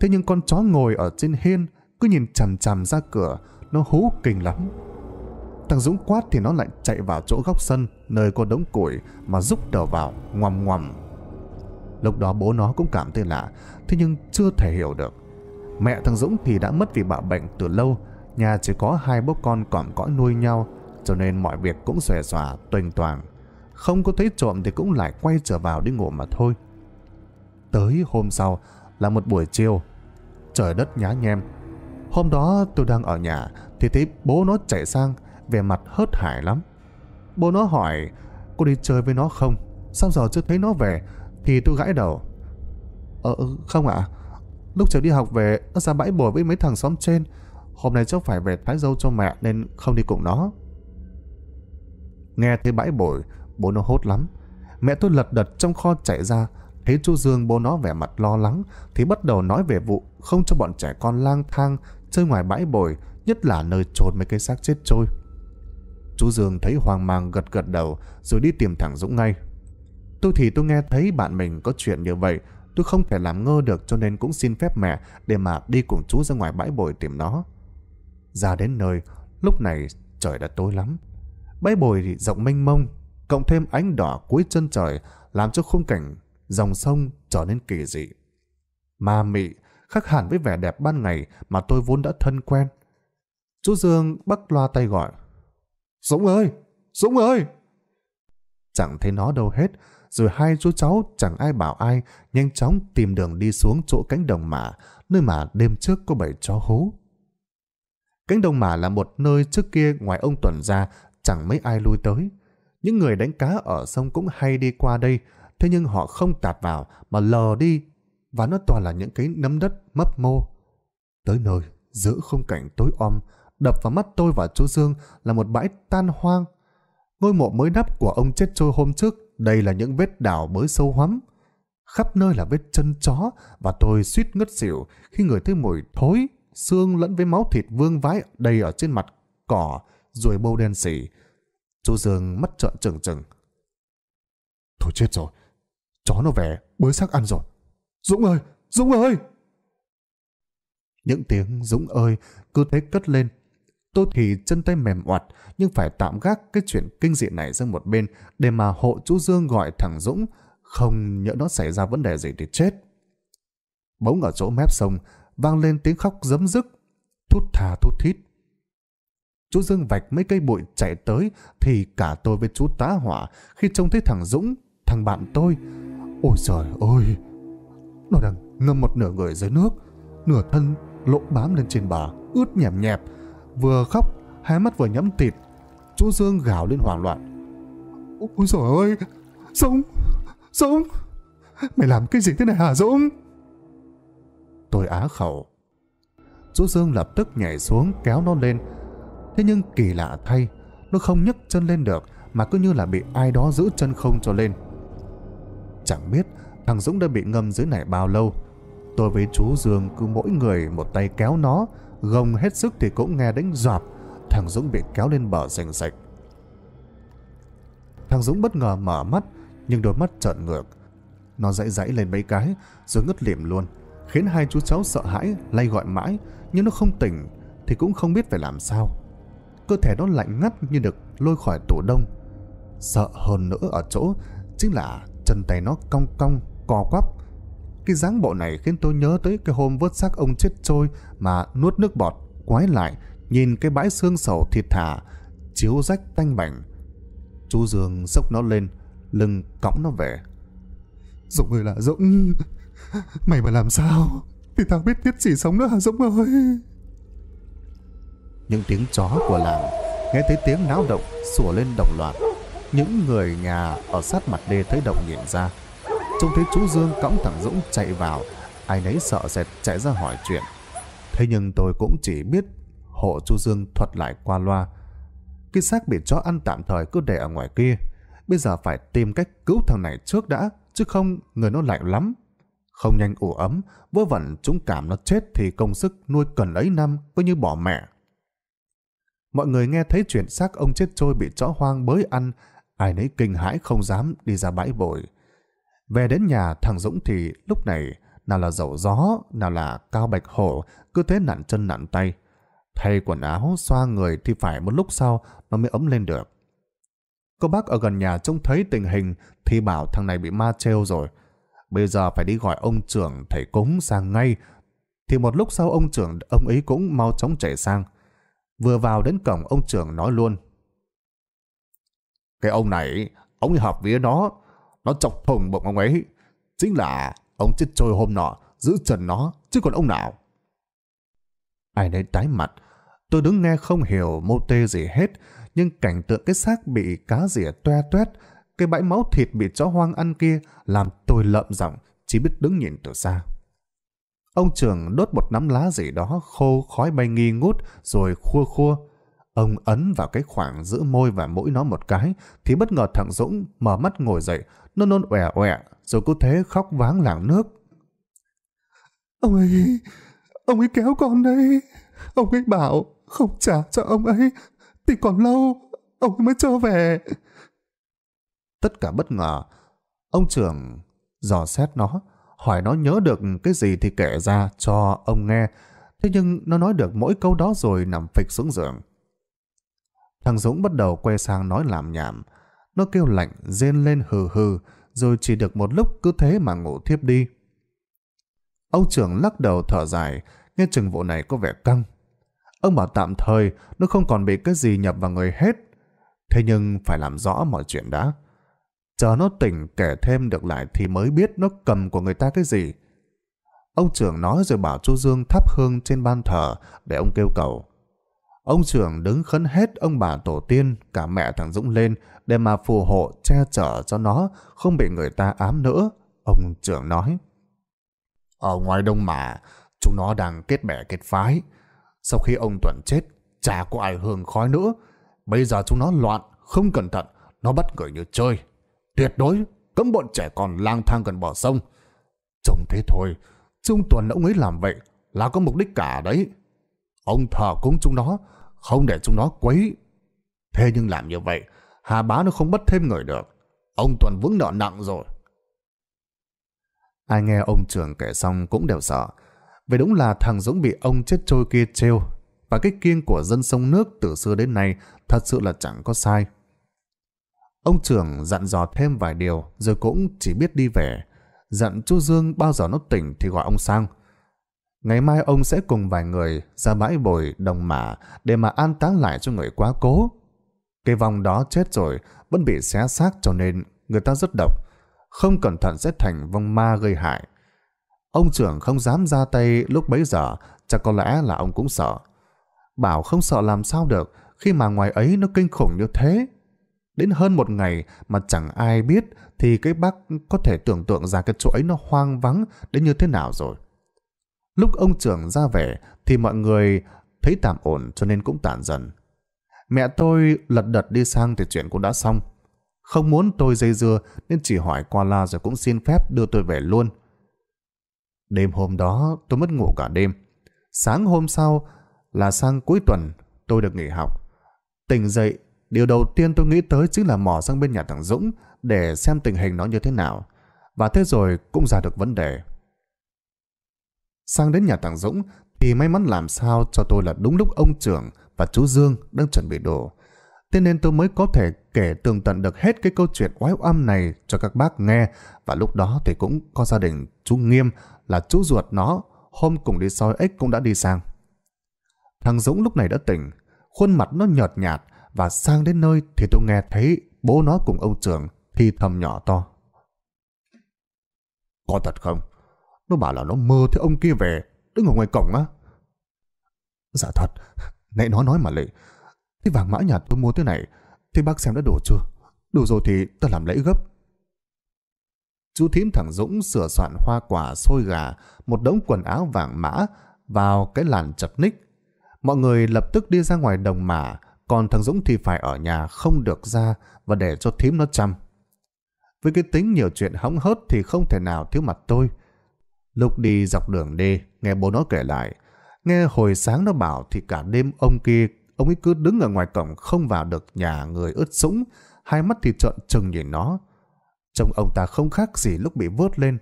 thế nhưng con chó ngồi ở trên hiên, cứ nhìn chằm chằm ra cửa, nó hú kinh lắm. Thằng Dũng quát thì nó lại chạy vào chỗ góc sân, nơi có đống củi mà rúc đầu vào, ngoằm ngoằm. Lúc đó bố nó cũng cảm thấy lạ, thế nhưng chưa thể hiểu được. Mẹ thằng Dũng thì đã mất vì bạo bệnh từ lâu, nhà chỉ có hai bố con còn cõi nuôi nhau, cho nên mọi việc cũng xòe xòa, tuềnh toàn. Không có thấy trộm thì cũng lại quay trở vào đi ngủ mà thôi. Tới hôm sau là một buổi chiều, trời đất nhá nhem. Hôm đó tôi đang ở nhà thì thấy bố nó chạy sang, về mặt hớt hải lắm. Bố nó hỏi, cô đi chơi với nó không? Sao giờ chưa thấy nó về? Thì tôi gãi đầu. Ờ, không ạ, à? Lúc chiều đi học về, nó ra bãi bồi với mấy thằng xóm trên. Hôm nay cháu phải về thái dâu cho mẹ nên không đi cùng nó. Nghe thấy bãi bồi, bố nó hốt lắm. Mẹ tôi lật đật trong kho chạy ra, thấy chú Dương bố nó vẻ mặt lo lắng thì bắt đầu nói về vụ không cho bọn trẻ con lang thang chơi ngoài bãi bồi, nhất là nơi trồn mấy cái xác chết trôi. Chú Dương thấy hoang mang gật gật đầu rồi đi tìm thằng Dũng ngay. Tôi thì tôi nghe thấy bạn mình có chuyện như vậy tôi không thể làm ngơ được cho nên cũng xin phép mẹ để mà đi cùng chú ra ngoài bãi bồi tìm nó. Ra đến nơi, lúc này trời đã tối lắm. Bãi bồi thì rộng mênh mông, cộng thêm ánh đỏ cuối chân trời làm cho khung cảnh dòng sông trở nên kỳ dị. Ma mị, khác hẳn với vẻ đẹp ban ngày mà tôi vốn đã thân quen. Chú Dương bắt loa tay gọi. Dũng ơi! Dũng ơi! chẳng thấy nó đâu hết, rồi hai chú cháu chẳng ai bảo ai, nhanh chóng tìm đường đi xuống chỗ cánh đồng mả, nơi mà đêm trước có bảy chó hú. Cánh đồng mả là một nơi trước kia ngoài ông Tuần ra, chẳng mấy ai lui tới. Những người đánh cá ở sông cũng hay đi qua đây, thế nhưng họ không tạt vào mà lờ đi, và nó toàn là những cái nấm đất mấp mô. Tới nơi, giữa không cảnh tối om, đập vào mắt tôi và chú Dương là một bãi tan hoang Ngôi mộ mới đắp của ông chết trôi hôm trước, đây là những vết đào mới sâu hoắm. Khắp nơi là vết chân chó và tôi suýt ngất xỉu khi người thấy mùi thối, xương lẫn với máu thịt vương vãi đầy ở trên mặt cỏ, rồi bâu đen xỉ. Chú Dương mắt trợn trừng trừng. Thôi chết rồi, chó nó về, bới xác ăn rồi. Dũng ơi, Dũng ơi! Những tiếng Dũng ơi cứ thế cất lên Tôi thì chân tay mềm oặt nhưng phải tạm gác cái chuyện kinh dị này sang một bên để mà hộ chú Dương gọi thằng Dũng không nhỡ nó xảy ra vấn đề gì thì chết. Bỗng ở chỗ mép sông vang lên tiếng khóc giấm dứt thút thà thút thít. Chú Dương vạch mấy cây bụi chạy tới thì cả tôi với chú tá hỏa khi trông thấy thằng Dũng, thằng bạn tôi. Ôi trời ơi! Nó đang ngâm một nửa người dưới nước, nửa thân lỗ bám lên trên bờ ướt nhẹp nhẹp vừa khóc, hai mắt vừa nhẫm thịt Chú Dương gào lên hoảng loạn. Ôi trời ơi, Dũng, Dũng, mày làm cái gì thế này hả Dũng? Tôi á khẩu. Chú Dương lập tức nhảy xuống kéo nó lên. Thế nhưng kỳ lạ thay, nó không nhấc chân lên được mà cứ như là bị ai đó giữ chân không cho lên. Chẳng biết thằng Dũng đã bị ngâm dưới này bao lâu. Tôi với chú Dương cứ mỗi người một tay kéo nó, gồng hết sức thì cũng nghe đánh giọt. Thằng Dũng bị kéo lên bờ rành sạch. Thằng Dũng bất ngờ mở mắt, nhưng đôi mắt trợn ngược. Nó dãy dãy lên mấy cái, rồi ngất liệm luôn, khiến hai chú cháu sợ hãi, lay gọi mãi, nhưng nó không tỉnh, thì cũng không biết phải làm sao. Cơ thể nó lạnh ngắt như được lôi khỏi tủ đông. Sợ hơn nữa ở chỗ, chính là chân tay nó cong cong, co quắp, cái dáng bộ này khiến tôi nhớ tới cái hôm vớt xác ông chết trôi mà nuốt nước bọt, quái lại, nhìn cái bãi xương sầu thịt thả, chiếu rách tanh bảnh. Chú Dương xốc nó lên, lưng cõng nó về. Dũng ơi là Dũng, mày mà làm sao? Thì tao biết tiết chỉ sống nữa hả Dũng ơi? Những tiếng chó của làng, nghe thấy tiếng náo động, sủa lên đồng loạt. Những người nhà ở sát mặt đê thấy động nhìn ra, Trông thấy chú Dương cõng thằng Dũng chạy vào, ai nấy sợ sệt chạy ra hỏi chuyện. Thế nhưng tôi cũng chỉ biết hộ chú Dương thuật lại qua loa. Cái xác bị chó ăn tạm thời cứ để ở ngoài kia. Bây giờ phải tìm cách cứu thằng này trước đã, chứ không người nó lạnh lắm. Không nhanh ủ ấm, vớ vẩn chúng cảm nó chết thì công sức nuôi cần ấy năm coi như bỏ mẹ. Mọi người nghe thấy chuyện xác ông chết trôi bị chó hoang bới ăn, ai nấy kinh hãi không dám đi ra bãi bồi. Về đến nhà thằng Dũng thì lúc này nào là dầu gió, nào là cao bạch hổ, cứ thế nặn chân nặn tay. Thay quần áo, xoa người thì phải một lúc sau nó mới ấm lên được. Cô bác ở gần nhà trông thấy tình hình thì bảo thằng này bị ma treo rồi. Bây giờ phải đi gọi ông trưởng thầy cúng sang ngay. Thì một lúc sau ông trưởng ông ấy cũng mau chóng chạy sang. Vừa vào đến cổng ông trưởng nói luôn. Cái ông này, ông hợp vía đó nó chọc thùng bụng ông ấy. Chính là ông chết trôi hôm nọ, giữ trần nó, chứ còn ông nào. Ai đấy tái mặt. Tôi đứng nghe không hiểu mô tê gì hết, nhưng cảnh tượng cái xác bị cá rỉa toe toét, cái bãi máu thịt bị chó hoang ăn kia làm tôi lợm giọng, chỉ biết đứng nhìn từ xa. Ông trưởng đốt một nắm lá gì đó khô khói bay nghi ngút rồi khua khua. Ông ấn vào cái khoảng giữa môi và mũi nó một cái thì bất ngờ thằng Dũng mở mắt ngồi dậy nôn nôn ọe ọe, rồi cứ thế khóc váng lạng nước. Ông ấy, ông ấy kéo con đây. Ông ấy bảo không trả cho ông ấy, thì còn lâu, ông ấy mới cho về. Tất cả bất ngờ, ông trưởng dò xét nó, hỏi nó nhớ được cái gì thì kể ra cho ông nghe. Thế nhưng nó nói được mỗi câu đó rồi nằm phịch xuống giường. Thằng Dũng bắt đầu quay sang nói làm nhảm. Nó kêu lạnh, rên lên hừ hừ, rồi chỉ được một lúc cứ thế mà ngủ thiếp đi. Ông trưởng lắc đầu thở dài, nghe chừng vụ này có vẻ căng. Ông bảo tạm thời nó không còn bị cái gì nhập vào người hết. Thế nhưng phải làm rõ mọi chuyện đã. Chờ nó tỉnh kể thêm được lại thì mới biết nó cầm của người ta cái gì. Ông trưởng nói rồi bảo chú Dương thắp hương trên ban thờ để ông kêu cầu. Ông trưởng đứng khấn hết ông bà tổ tiên, cả mẹ thằng Dũng lên để mà phù hộ che chở cho nó, không bị người ta ám nữa. Ông trưởng nói. Ở ngoài đông mà, chúng nó đang kết bè kết phái. Sau khi ông Tuấn chết, chả có ai hương khói nữa. Bây giờ chúng nó loạn, không cẩn thận, nó bắt người như chơi. Tuyệt đối, cấm bọn trẻ con lang thang gần bờ sông. Trông thế thôi, chứ ông Tuấn ông ấy làm vậy là có mục đích cả đấy. Ông thờ cúng chúng nó, không để chúng nó quấy. Thế nhưng làm như vậy, Hà Bá nó không bắt thêm người được. Ông Tuần vững nợ nặng rồi. Ai nghe ông trưởng kể xong cũng đều sợ. Vậy đúng là thằng Dũng bị ông chết trôi kia trêu. Và cái kiêng của dân sông nước từ xưa đến nay thật sự là chẳng có sai. Ông trưởng dặn dò thêm vài điều rồi cũng chỉ biết đi về. Dặn chú Dương bao giờ nó tỉnh thì gọi ông sang. Ngày mai ông sẽ cùng vài người ra bãi bồi đồng mả để mà an táng lại cho người quá cố. Cây vong đó chết rồi, vẫn bị xé xác cho nên người ta rất độc. Không cẩn thận sẽ thành vong ma gây hại. Ông trưởng không dám ra tay lúc bấy giờ, chắc có lẽ là ông cũng sợ. Bảo không sợ làm sao được khi mà ngoài ấy nó kinh khủng như thế. Đến hơn một ngày mà chẳng ai biết thì cái bác có thể tưởng tượng ra cái chỗ ấy nó hoang vắng đến như thế nào rồi. Lúc ông trưởng ra về thì mọi người thấy tạm ổn cho nên cũng tản dần. Mẹ tôi lật đật đi sang thì chuyện cũng đã xong. Không muốn tôi dây dưa nên chỉ hỏi qua la rồi cũng xin phép đưa tôi về luôn. Đêm hôm đó tôi mất ngủ cả đêm. Sáng hôm sau là sang cuối tuần tôi được nghỉ học. Tỉnh dậy, điều đầu tiên tôi nghĩ tới chính là mò sang bên nhà thằng Dũng để xem tình hình nó như thế nào. Và thế rồi cũng ra được vấn đề. Sang đến nhà thằng Dũng thì may mắn làm sao cho tôi là đúng lúc ông trưởng và chú Dương đang chuẩn bị đồ. Thế nên tôi mới có thể kể tường tận được hết cái câu chuyện oái âm này cho các bác nghe và lúc đó thì cũng có gia đình chú Nghiêm là chú ruột nó hôm cùng đi soi ếch cũng đã đi sang. Thằng Dũng lúc này đã tỉnh, khuôn mặt nó nhợt nhạt và sang đến nơi thì tôi nghe thấy bố nó cùng ông trưởng thì thầm nhỏ to. Có thật không? Nó bảo là nó mơ thấy ông kia về, đứng ở ngoài cổng á. Dạ thật, nãy nó nói mà lệ. Cái vàng mã nhà tôi mua thế này, thì bác xem đã đủ chưa? Đủ rồi thì ta làm lễ gấp. Chú thím thằng Dũng sửa soạn hoa quả sôi gà, một đống quần áo vàng mã vào cái làn chật ních. Mọi người lập tức đi ra ngoài đồng mả, còn thằng Dũng thì phải ở nhà không được ra và để cho thím nó chăm. Với cái tính nhiều chuyện hóng hớt thì không thể nào thiếu mặt tôi. Lúc đi dọc đường đi, nghe bố nó kể lại. Nghe hồi sáng nó bảo thì cả đêm ông kia, ông ấy cứ đứng ở ngoài cổng không vào được nhà người ướt sũng, hai mắt thì trợn trừng nhìn nó. Trông ông ta không khác gì lúc bị vớt lên.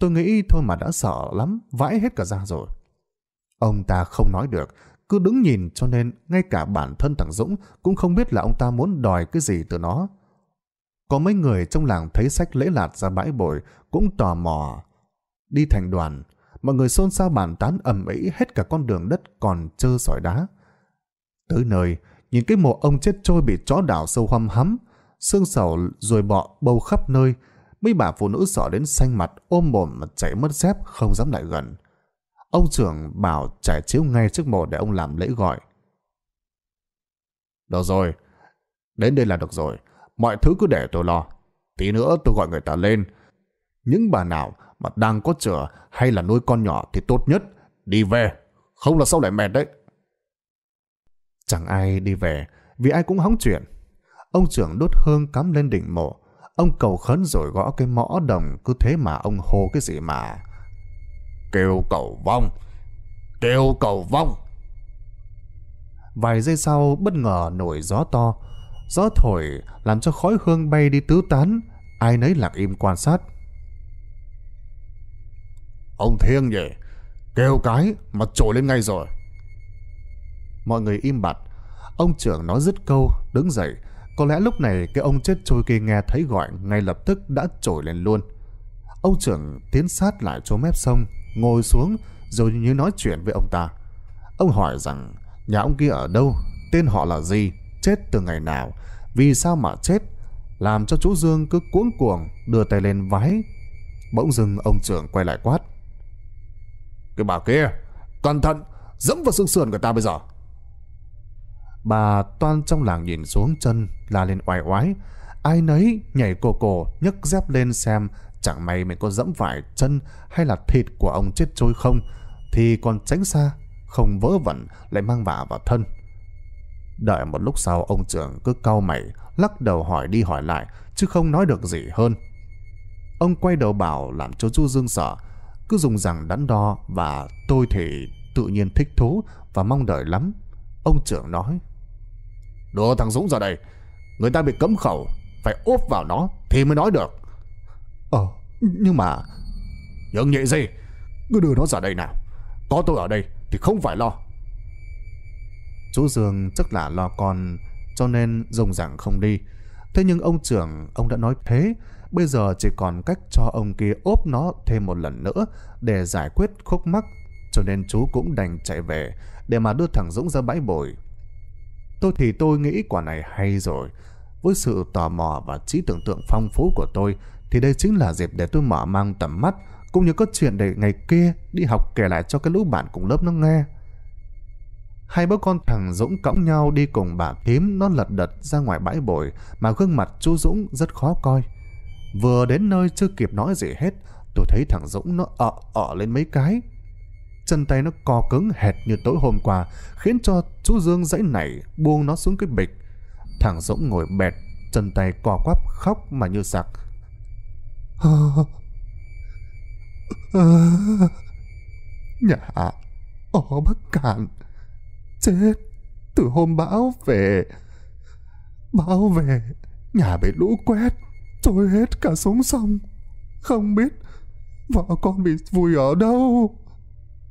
Tôi nghĩ thôi mà đã sợ lắm, vãi hết cả ra rồi. Ông ta không nói được, cứ đứng nhìn cho nên ngay cả bản thân thằng Dũng cũng không biết là ông ta muốn đòi cái gì từ nó. Có mấy người trong làng thấy sách lễ lạt ra bãi bồi cũng tò mò đi thành đoàn, mọi người xôn xao bàn tán ầm ĩ hết cả con đường đất còn trơ sỏi đá. Tới nơi, nhìn cái mộ ông chết trôi bị chó đảo sâu hăm hắm, xương sầu rồi bọ bầu khắp nơi, mấy bà phụ nữ sợ đến xanh mặt ôm mồm mà chạy mất dép không dám lại gần. Ông trưởng bảo trải chiếu ngay trước mộ để ông làm lễ gọi. Được rồi, đến đây là được rồi, mọi thứ cứ để tôi lo. Tí nữa tôi gọi người ta lên. Những bà nào mà đang có chửa hay là nuôi con nhỏ thì tốt nhất đi về, không là sau lại mệt đấy. Chẳng ai đi về vì ai cũng hóng chuyện. Ông trưởng đốt hương cắm lên đỉnh mộ, ông cầu khấn rồi gõ cái mõ đồng cứ thế mà ông hô cái gì mà. Kêu cầu vong, kêu cầu vong. Vài giây sau bất ngờ nổi gió to, gió thổi làm cho khói hương bay đi tứ tán, ai nấy lặng im quan sát. Ông Thiêng nhỉ Kêu cái mà trồi lên ngay rồi Mọi người im bặt Ông trưởng nói dứt câu Đứng dậy Có lẽ lúc này cái ông chết trôi kia nghe thấy gọi Ngay lập tức đã trồi lên luôn Ông trưởng tiến sát lại chỗ mép sông Ngồi xuống Rồi như nói chuyện với ông ta Ông hỏi rằng Nhà ông kia ở đâu Tên họ là gì Chết từ ngày nào Vì sao mà chết Làm cho chú Dương cứ cuống cuồng Đưa tay lên vái Bỗng dưng ông trưởng quay lại quát cái bà kia Cẩn thận Dẫm vào xương sườn của ta bây giờ Bà toan trong làng nhìn xuống chân La lên oai oái Ai nấy nhảy cổ cổ nhấc dép lên xem Chẳng may mình có dẫm phải chân Hay là thịt của ông chết trôi không Thì còn tránh xa Không vỡ vẩn lại mang vả vào thân Đợi một lúc sau ông trưởng cứ cau mày Lắc đầu hỏi đi hỏi lại Chứ không nói được gì hơn Ông quay đầu bảo làm cho chú Dương sợ cứ dùng rằng đắn đo và tôi thì tự nhiên thích thú và mong đợi lắm. Ông trưởng nói. Đồ thằng Dũng ra đây, người ta bị cấm khẩu, phải ốp vào nó thì mới nói được. Ờ, nhưng mà... Nhưng nhẹ gì? Cứ đưa nó ra đây nào. Có tôi ở đây thì không phải lo. Chú Dương chắc là lo con, cho nên dùng rằng không đi. Thế nhưng ông trưởng, ông đã nói thế, bây giờ chỉ còn cách cho ông kia ốp nó thêm một lần nữa để giải quyết khúc mắc, cho nên chú cũng đành chạy về để mà đưa thằng Dũng ra bãi bồi. Tôi thì tôi nghĩ quả này hay rồi. Với sự tò mò và trí tưởng tượng phong phú của tôi thì đây chính là dịp để tôi mở mang tầm mắt cũng như có chuyện để ngày kia đi học kể lại cho cái lũ bạn cùng lớp nó nghe. Hai bố con thằng Dũng cõng nhau đi cùng bà tím nó lật đật ra ngoài bãi bồi mà gương mặt chú Dũng rất khó coi. Vừa đến nơi chưa kịp nói gì hết, tôi thấy thằng Dũng nó ọ ọ lên mấy cái. Chân tay nó co cứng hệt như tối hôm qua, khiến cho chú Dương dãy nảy buông nó xuống cái bịch. Thằng Dũng ngồi bẹt, chân tay co quắp khóc mà như sặc. Nhà ọ Bắc Cạn Chết Từ hôm bão về Bão về Nhà bị lũ quét trôi hết cả xuống sông. Không biết vợ con bị vùi ở đâu.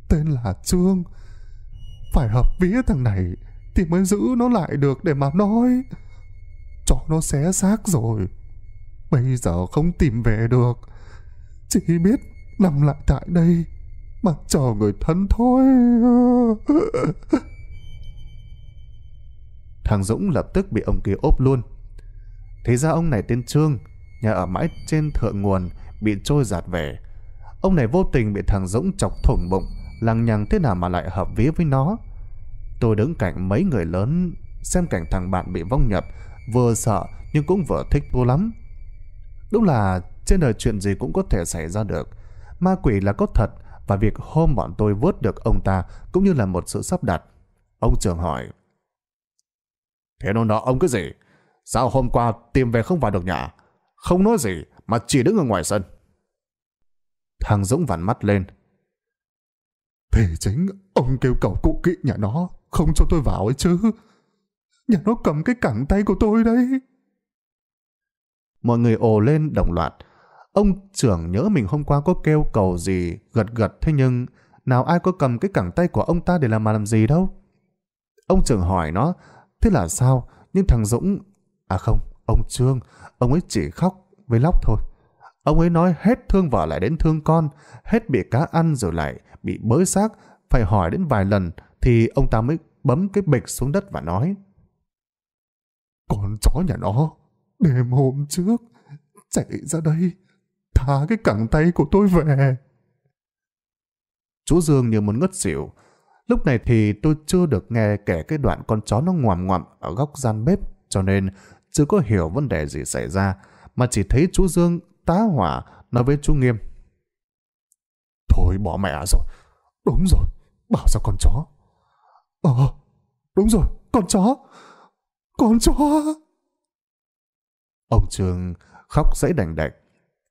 Tên là Trương. Phải hợp vía thằng này thì mới giữ nó lại được để mà nói. Cho nó xé xác rồi. Bây giờ không tìm về được. Chỉ biết nằm lại tại đây mà chờ người thân thôi. Thằng Dũng lập tức bị ông kia ốp luôn. Thì ra ông này tên Trương, nhà ở mãi trên thượng nguồn bị trôi giạt về. Ông này vô tình bị thằng Dũng chọc thủng bụng, lằng nhằng thế nào mà lại hợp vía với nó. Tôi đứng cạnh mấy người lớn, xem cảnh thằng bạn bị vong nhập, vừa sợ nhưng cũng vừa thích vô lắm. Đúng là trên đời chuyện gì cũng có thể xảy ra được. Ma quỷ là có thật và việc hôm bọn tôi vớt được ông ta cũng như là một sự sắp đặt. Ông trưởng hỏi. Thế nó nó ông cái gì? Sao hôm qua tìm về không vào được nhà? không nói gì mà chỉ đứng ở ngoài sân. Thằng Dũng vặn mắt lên. Vì chính ông kêu cầu cụ kỵ nhà nó không cho tôi vào ấy chứ. Nhà nó cầm cái cẳng tay của tôi đấy. Mọi người ồ lên đồng loạt. Ông trưởng nhớ mình hôm qua có kêu cầu gì gật gật thế nhưng nào ai có cầm cái cẳng tay của ông ta để làm mà làm gì đâu. Ông trưởng hỏi nó thế là sao nhưng thằng Dũng... À không, Ông Trương, ông ấy chỉ khóc với lóc thôi. Ông ấy nói hết thương vợ lại đến thương con, hết bị cá ăn rồi lại bị bới xác, phải hỏi đến vài lần thì ông ta mới bấm cái bịch xuống đất và nói. Con chó nhà nó, đêm hôm trước, chạy ra đây, thả cái cẳng tay của tôi về. Chú Dương như muốn ngất xỉu. Lúc này thì tôi chưa được nghe kể cái đoạn con chó nó ngoằm ngoằm ở góc gian bếp, cho nên chưa có hiểu vấn đề gì xảy ra, mà chỉ thấy chú Dương tá hỏa nói với chú Nghiêm. Thôi bỏ mẹ rồi, đúng rồi, bảo sao con chó. Ờ, đúng rồi, con chó, con chó. Ông Trường khóc dãy đành đạch.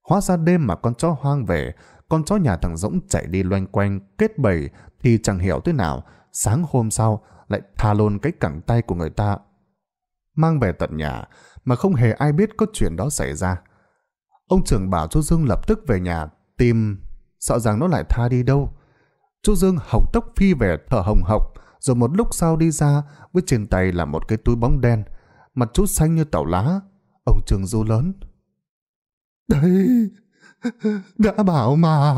Hóa ra đêm mà con chó hoang về, con chó nhà thằng Dũng chạy đi loanh quanh, kết bầy thì chẳng hiểu thế nào. Sáng hôm sau lại tha lồn cái cẳng tay của người ta mang về tận nhà, mà không hề ai biết có chuyện đó xảy ra. Ông trưởng bảo chú Dương lập tức về nhà, tìm, sợ rằng nó lại tha đi đâu. Chú Dương học tốc phi về thở hồng hộc, rồi một lúc sau đi ra với trên tay là một cái túi bóng đen, mặt chú xanh như tàu lá. Ông trường du lớn. Đấy, đã bảo mà.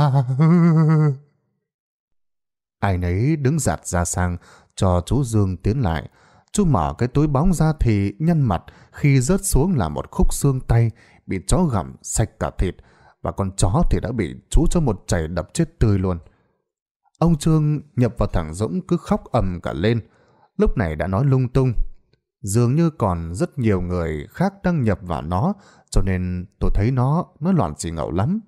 Ai nấy đứng giặt ra sang cho chú Dương tiến lại, Chú mở cái túi bóng ra thì nhân mặt khi rớt xuống là một khúc xương tay bị chó gặm sạch cả thịt và con chó thì đã bị chú cho một chảy đập chết tươi luôn. Ông Trương nhập vào thẳng Dũng cứ khóc ầm cả lên. Lúc này đã nói lung tung. Dường như còn rất nhiều người khác đang nhập vào nó cho nên tôi thấy nó, nó loạn xì ngậu lắm.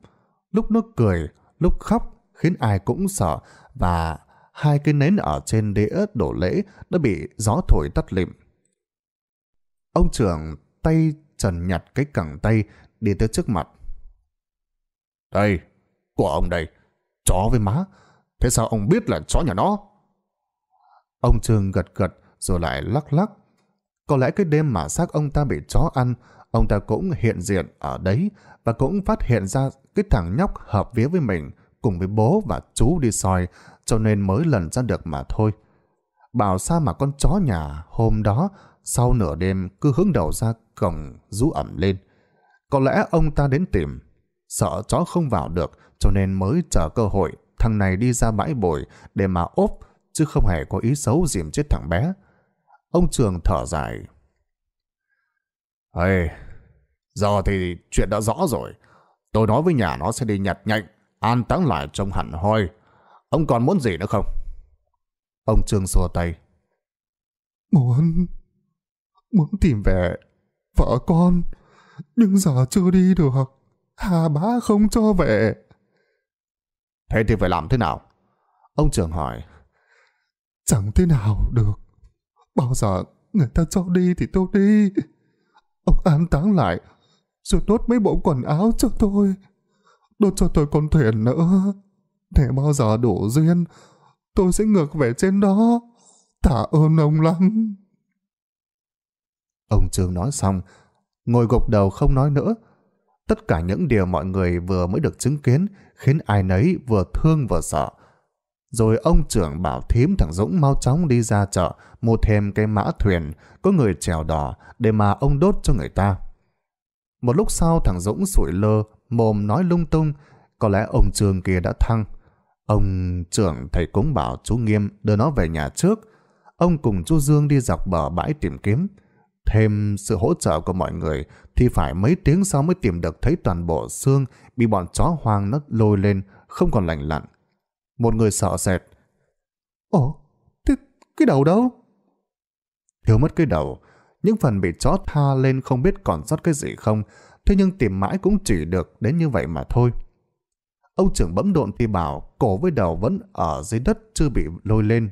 Lúc nó cười, lúc khóc khiến ai cũng sợ và hai cái nến ở trên đĩa đổ lễ đã bị gió thổi tắt lịm. Ông trưởng tay trần nhặt cái cẳng tay đi tới trước mặt. Đây, của ông đây, chó với má, thế sao ông biết là chó nhà nó? Ông trường gật gật rồi lại lắc lắc. Có lẽ cái đêm mà xác ông ta bị chó ăn, ông ta cũng hiện diện ở đấy và cũng phát hiện ra cái thằng nhóc hợp vía với mình cùng với bố và chú đi soi cho nên mới lần ra được mà thôi. Bảo sao mà con chó nhà hôm đó sau nửa đêm cứ hướng đầu ra cổng rú ẩm lên. Có lẽ ông ta đến tìm, sợ chó không vào được cho nên mới chờ cơ hội thằng này đi ra bãi bồi để mà ốp chứ không hề có ý xấu dìm chết thằng bé. Ông Trường thở dài. Ê, giờ thì chuyện đã rõ rồi. Tôi nói với nhà nó sẽ đi nhặt nhạnh, an táng lại trong hẳn hoi. Ông còn muốn gì nữa không? Ông Trương xua tay. Muốn... Muốn tìm về vợ con. Nhưng giờ chưa đi được. Hà bá không cho về. Thế thì phải làm thế nào? Ông trường hỏi. Chẳng thế nào được. Bao giờ người ta cho đi thì tôi đi. Ông an táng lại, rồi đốt mấy bộ quần áo cho tôi. Đốt cho tôi con thuyền nữa. Để bao giờ đủ duyên, tôi sẽ ngược về trên đó. Tạ ơn ông lắm. Ông Trương nói xong, ngồi gục đầu không nói nữa. Tất cả những điều mọi người vừa mới được chứng kiến khiến ai nấy vừa thương vừa sợ. Rồi ông trưởng bảo thím thằng Dũng mau chóng đi ra chợ mua thêm cái mã thuyền có người trèo đỏ để mà ông đốt cho người ta. Một lúc sau thằng Dũng sủi lơ, mồm nói lung tung, có lẽ ông trường kia đã thăng. Ông trưởng thầy cũng bảo chú Nghiêm đưa nó về nhà trước. Ông cùng chú Dương đi dọc bờ bãi tìm kiếm. Thêm sự hỗ trợ của mọi người thì phải mấy tiếng sau mới tìm được thấy toàn bộ xương bị bọn chó hoang nó lôi lên, không còn lành lặn. Một người sợ sệt. Ồ, cái, cái đầu đâu? Thiếu mất cái đầu, những phần bị chó tha lên không biết còn sót cái gì không, thế nhưng tìm mãi cũng chỉ được đến như vậy mà thôi. Ông trưởng bấm độn thì bảo cổ với đầu vẫn ở dưới đất chưa bị lôi lên.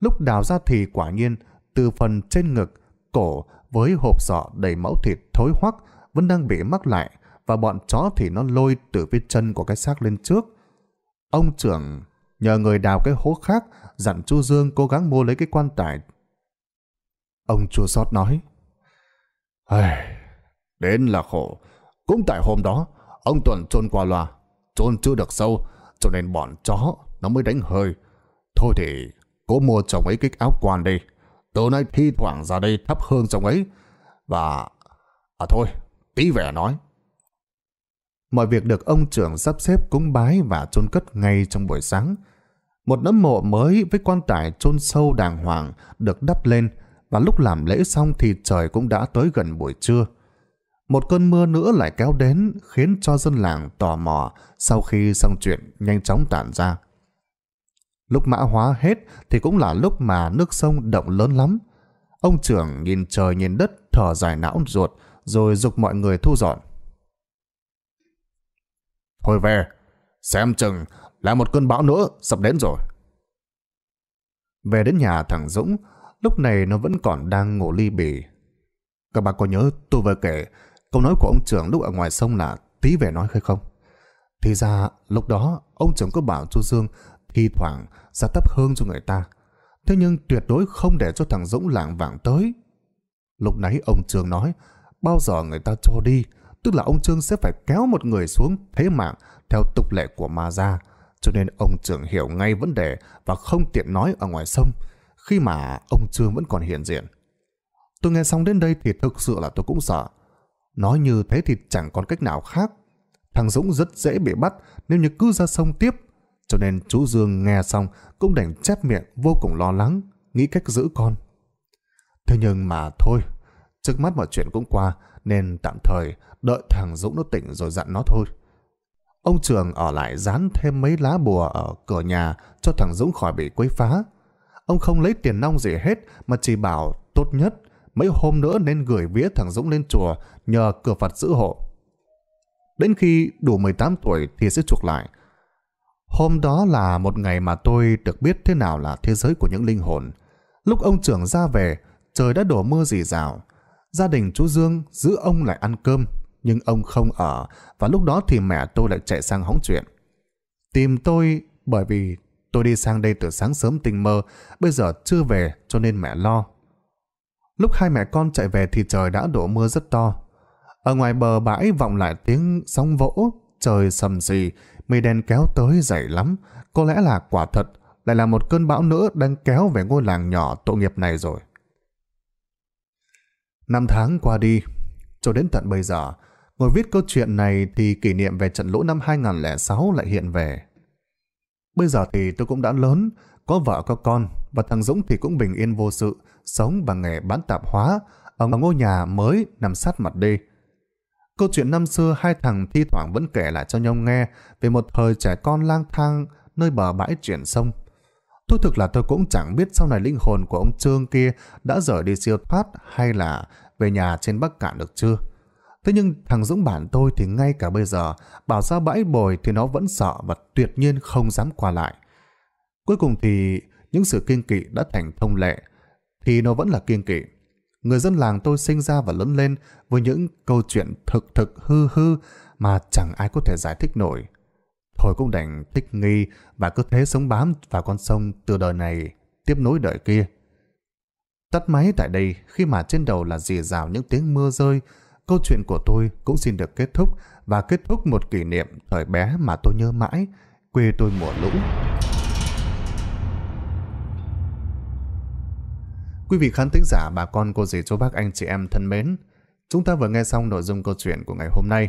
Lúc đào ra thì quả nhiên từ phần trên ngực, cổ với hộp sọ đầy máu thịt thối hoắc vẫn đang bị mắc lại và bọn chó thì nó lôi từ phía chân của cái xác lên trước. Ông trưởng nhờ người đào cái hố khác dặn chu Dương cố gắng mua lấy cái quan tài. Ông chua sót nói Đến là khổ. Cũng tại hôm đó, ông Tuần trôn qua loa chôn chưa được sâu cho nên bọn chó nó mới đánh hơi. Thôi thì cố mua chồng ấy cái áo quan đi. Từ nay thi thoảng ra đây thắp hương chồng ấy. Và... À thôi, tí vẻ nói. Mọi việc được ông trưởng sắp xếp cúng bái và chôn cất ngay trong buổi sáng. Một nấm mộ mới với quan tài chôn sâu đàng hoàng được đắp lên và lúc làm lễ xong thì trời cũng đã tới gần buổi trưa. Một cơn mưa nữa lại kéo đến khiến cho dân làng tò mò sau khi xong chuyện nhanh chóng tản ra. Lúc mã hóa hết thì cũng là lúc mà nước sông động lớn lắm. Ông trưởng nhìn trời nhìn đất thở dài não ruột rồi dục mọi người thu dọn. hồi về, xem chừng là một cơn bão nữa sắp đến rồi. Về đến nhà thằng Dũng, lúc này nó vẫn còn đang ngủ ly bì. Các bạn có nhớ tôi vừa kể Câu nói của ông trưởng lúc ở ngoài sông là tí về nói hay không? Thì ra lúc đó ông trưởng có bảo Chu Dương thi thoảng ra tấp hương cho người ta. Thế nhưng tuyệt đối không để cho thằng Dũng lảng vảng tới. Lúc nãy ông trưởng nói, bao giờ người ta cho đi, tức là ông Trương sẽ phải kéo một người xuống thế mạng theo tục lệ của ma gia. Cho nên ông trưởng hiểu ngay vấn đề và không tiện nói ở ngoài sông, khi mà ông Trương vẫn còn hiện diện. Tôi nghe xong đến đây thì thực sự là tôi cũng sợ. Nói như thế thì chẳng còn cách nào khác. Thằng Dũng rất dễ bị bắt nếu như cứ ra sông tiếp. Cho nên chú Dương nghe xong cũng đành chép miệng vô cùng lo lắng, nghĩ cách giữ con. Thế nhưng mà thôi, trước mắt mọi chuyện cũng qua nên tạm thời đợi thằng Dũng nó tỉnh rồi dặn nó thôi. Ông Trường ở lại dán thêm mấy lá bùa ở cửa nhà cho thằng Dũng khỏi bị quấy phá. Ông không lấy tiền nong gì hết mà chỉ bảo tốt nhất mấy hôm nữa nên gửi vía thằng Dũng lên chùa nhờ cửa Phật giữ hộ. Đến khi đủ 18 tuổi thì sẽ chuộc lại. Hôm đó là một ngày mà tôi được biết thế nào là thế giới của những linh hồn. Lúc ông trưởng ra về, trời đã đổ mưa rì rào. Gia đình chú Dương giữ ông lại ăn cơm, nhưng ông không ở và lúc đó thì mẹ tôi lại chạy sang hóng chuyện. Tìm tôi bởi vì tôi đi sang đây từ sáng sớm tinh mơ, bây giờ chưa về cho nên mẹ lo. Lúc hai mẹ con chạy về thì trời đã đổ mưa rất to. Ở ngoài bờ bãi vọng lại tiếng sóng vỗ, trời sầm xì, mây đen kéo tới dày lắm. Có lẽ là quả thật, lại là một cơn bão nữa đang kéo về ngôi làng nhỏ tội nghiệp này rồi. Năm tháng qua đi, cho đến tận bây giờ, ngồi viết câu chuyện này thì kỷ niệm về trận lũ năm 2006 lại hiện về. Bây giờ thì tôi cũng đã lớn, có vợ có con, và thằng Dũng thì cũng bình yên vô sự, sống bằng nghề bán tạp hóa ở ngôi nhà mới nằm sát mặt đê. Câu chuyện năm xưa hai thằng thi thoảng vẫn kể lại cho nhau nghe về một thời trẻ con lang thang nơi bờ bãi chuyển sông. Thú thực là tôi cũng chẳng biết sau này linh hồn của ông Trương kia đã rời đi siêu thoát hay là về nhà trên Bắc Cạn được chưa. Thế nhưng thằng Dũng bản tôi thì ngay cả bây giờ bảo ra bãi bồi thì nó vẫn sợ và tuyệt nhiên không dám qua lại. Cuối cùng thì những sự kiên kỵ đã thành thông lệ thì nó vẫn là kiêng kỵ. Người dân làng tôi sinh ra và lớn lên với những câu chuyện thực thực hư hư mà chẳng ai có thể giải thích nổi. Thôi cũng đành thích nghi và cứ thế sống bám vào con sông từ đời này tiếp nối đời kia. Tắt máy tại đây khi mà trên đầu là dì rào những tiếng mưa rơi, câu chuyện của tôi cũng xin được kết thúc và kết thúc một kỷ niệm thời bé mà tôi nhớ mãi, quê tôi mùa lũ. Quý vị khán thính giả, bà con, cô dì, chú bác, anh chị em thân mến, chúng ta vừa nghe xong nội dung câu chuyện của ngày hôm nay.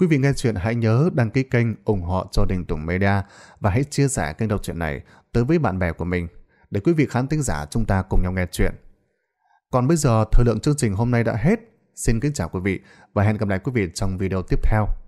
Quý vị nghe chuyện hãy nhớ đăng ký kênh, ủng hộ cho Đình Tùng Media và hãy chia sẻ kênh đọc chuyện này tới với bạn bè của mình để quý vị khán thính giả chúng ta cùng nhau nghe chuyện. Còn bây giờ, thời lượng chương trình hôm nay đã hết. Xin kính chào quý vị và hẹn gặp lại quý vị trong video tiếp theo.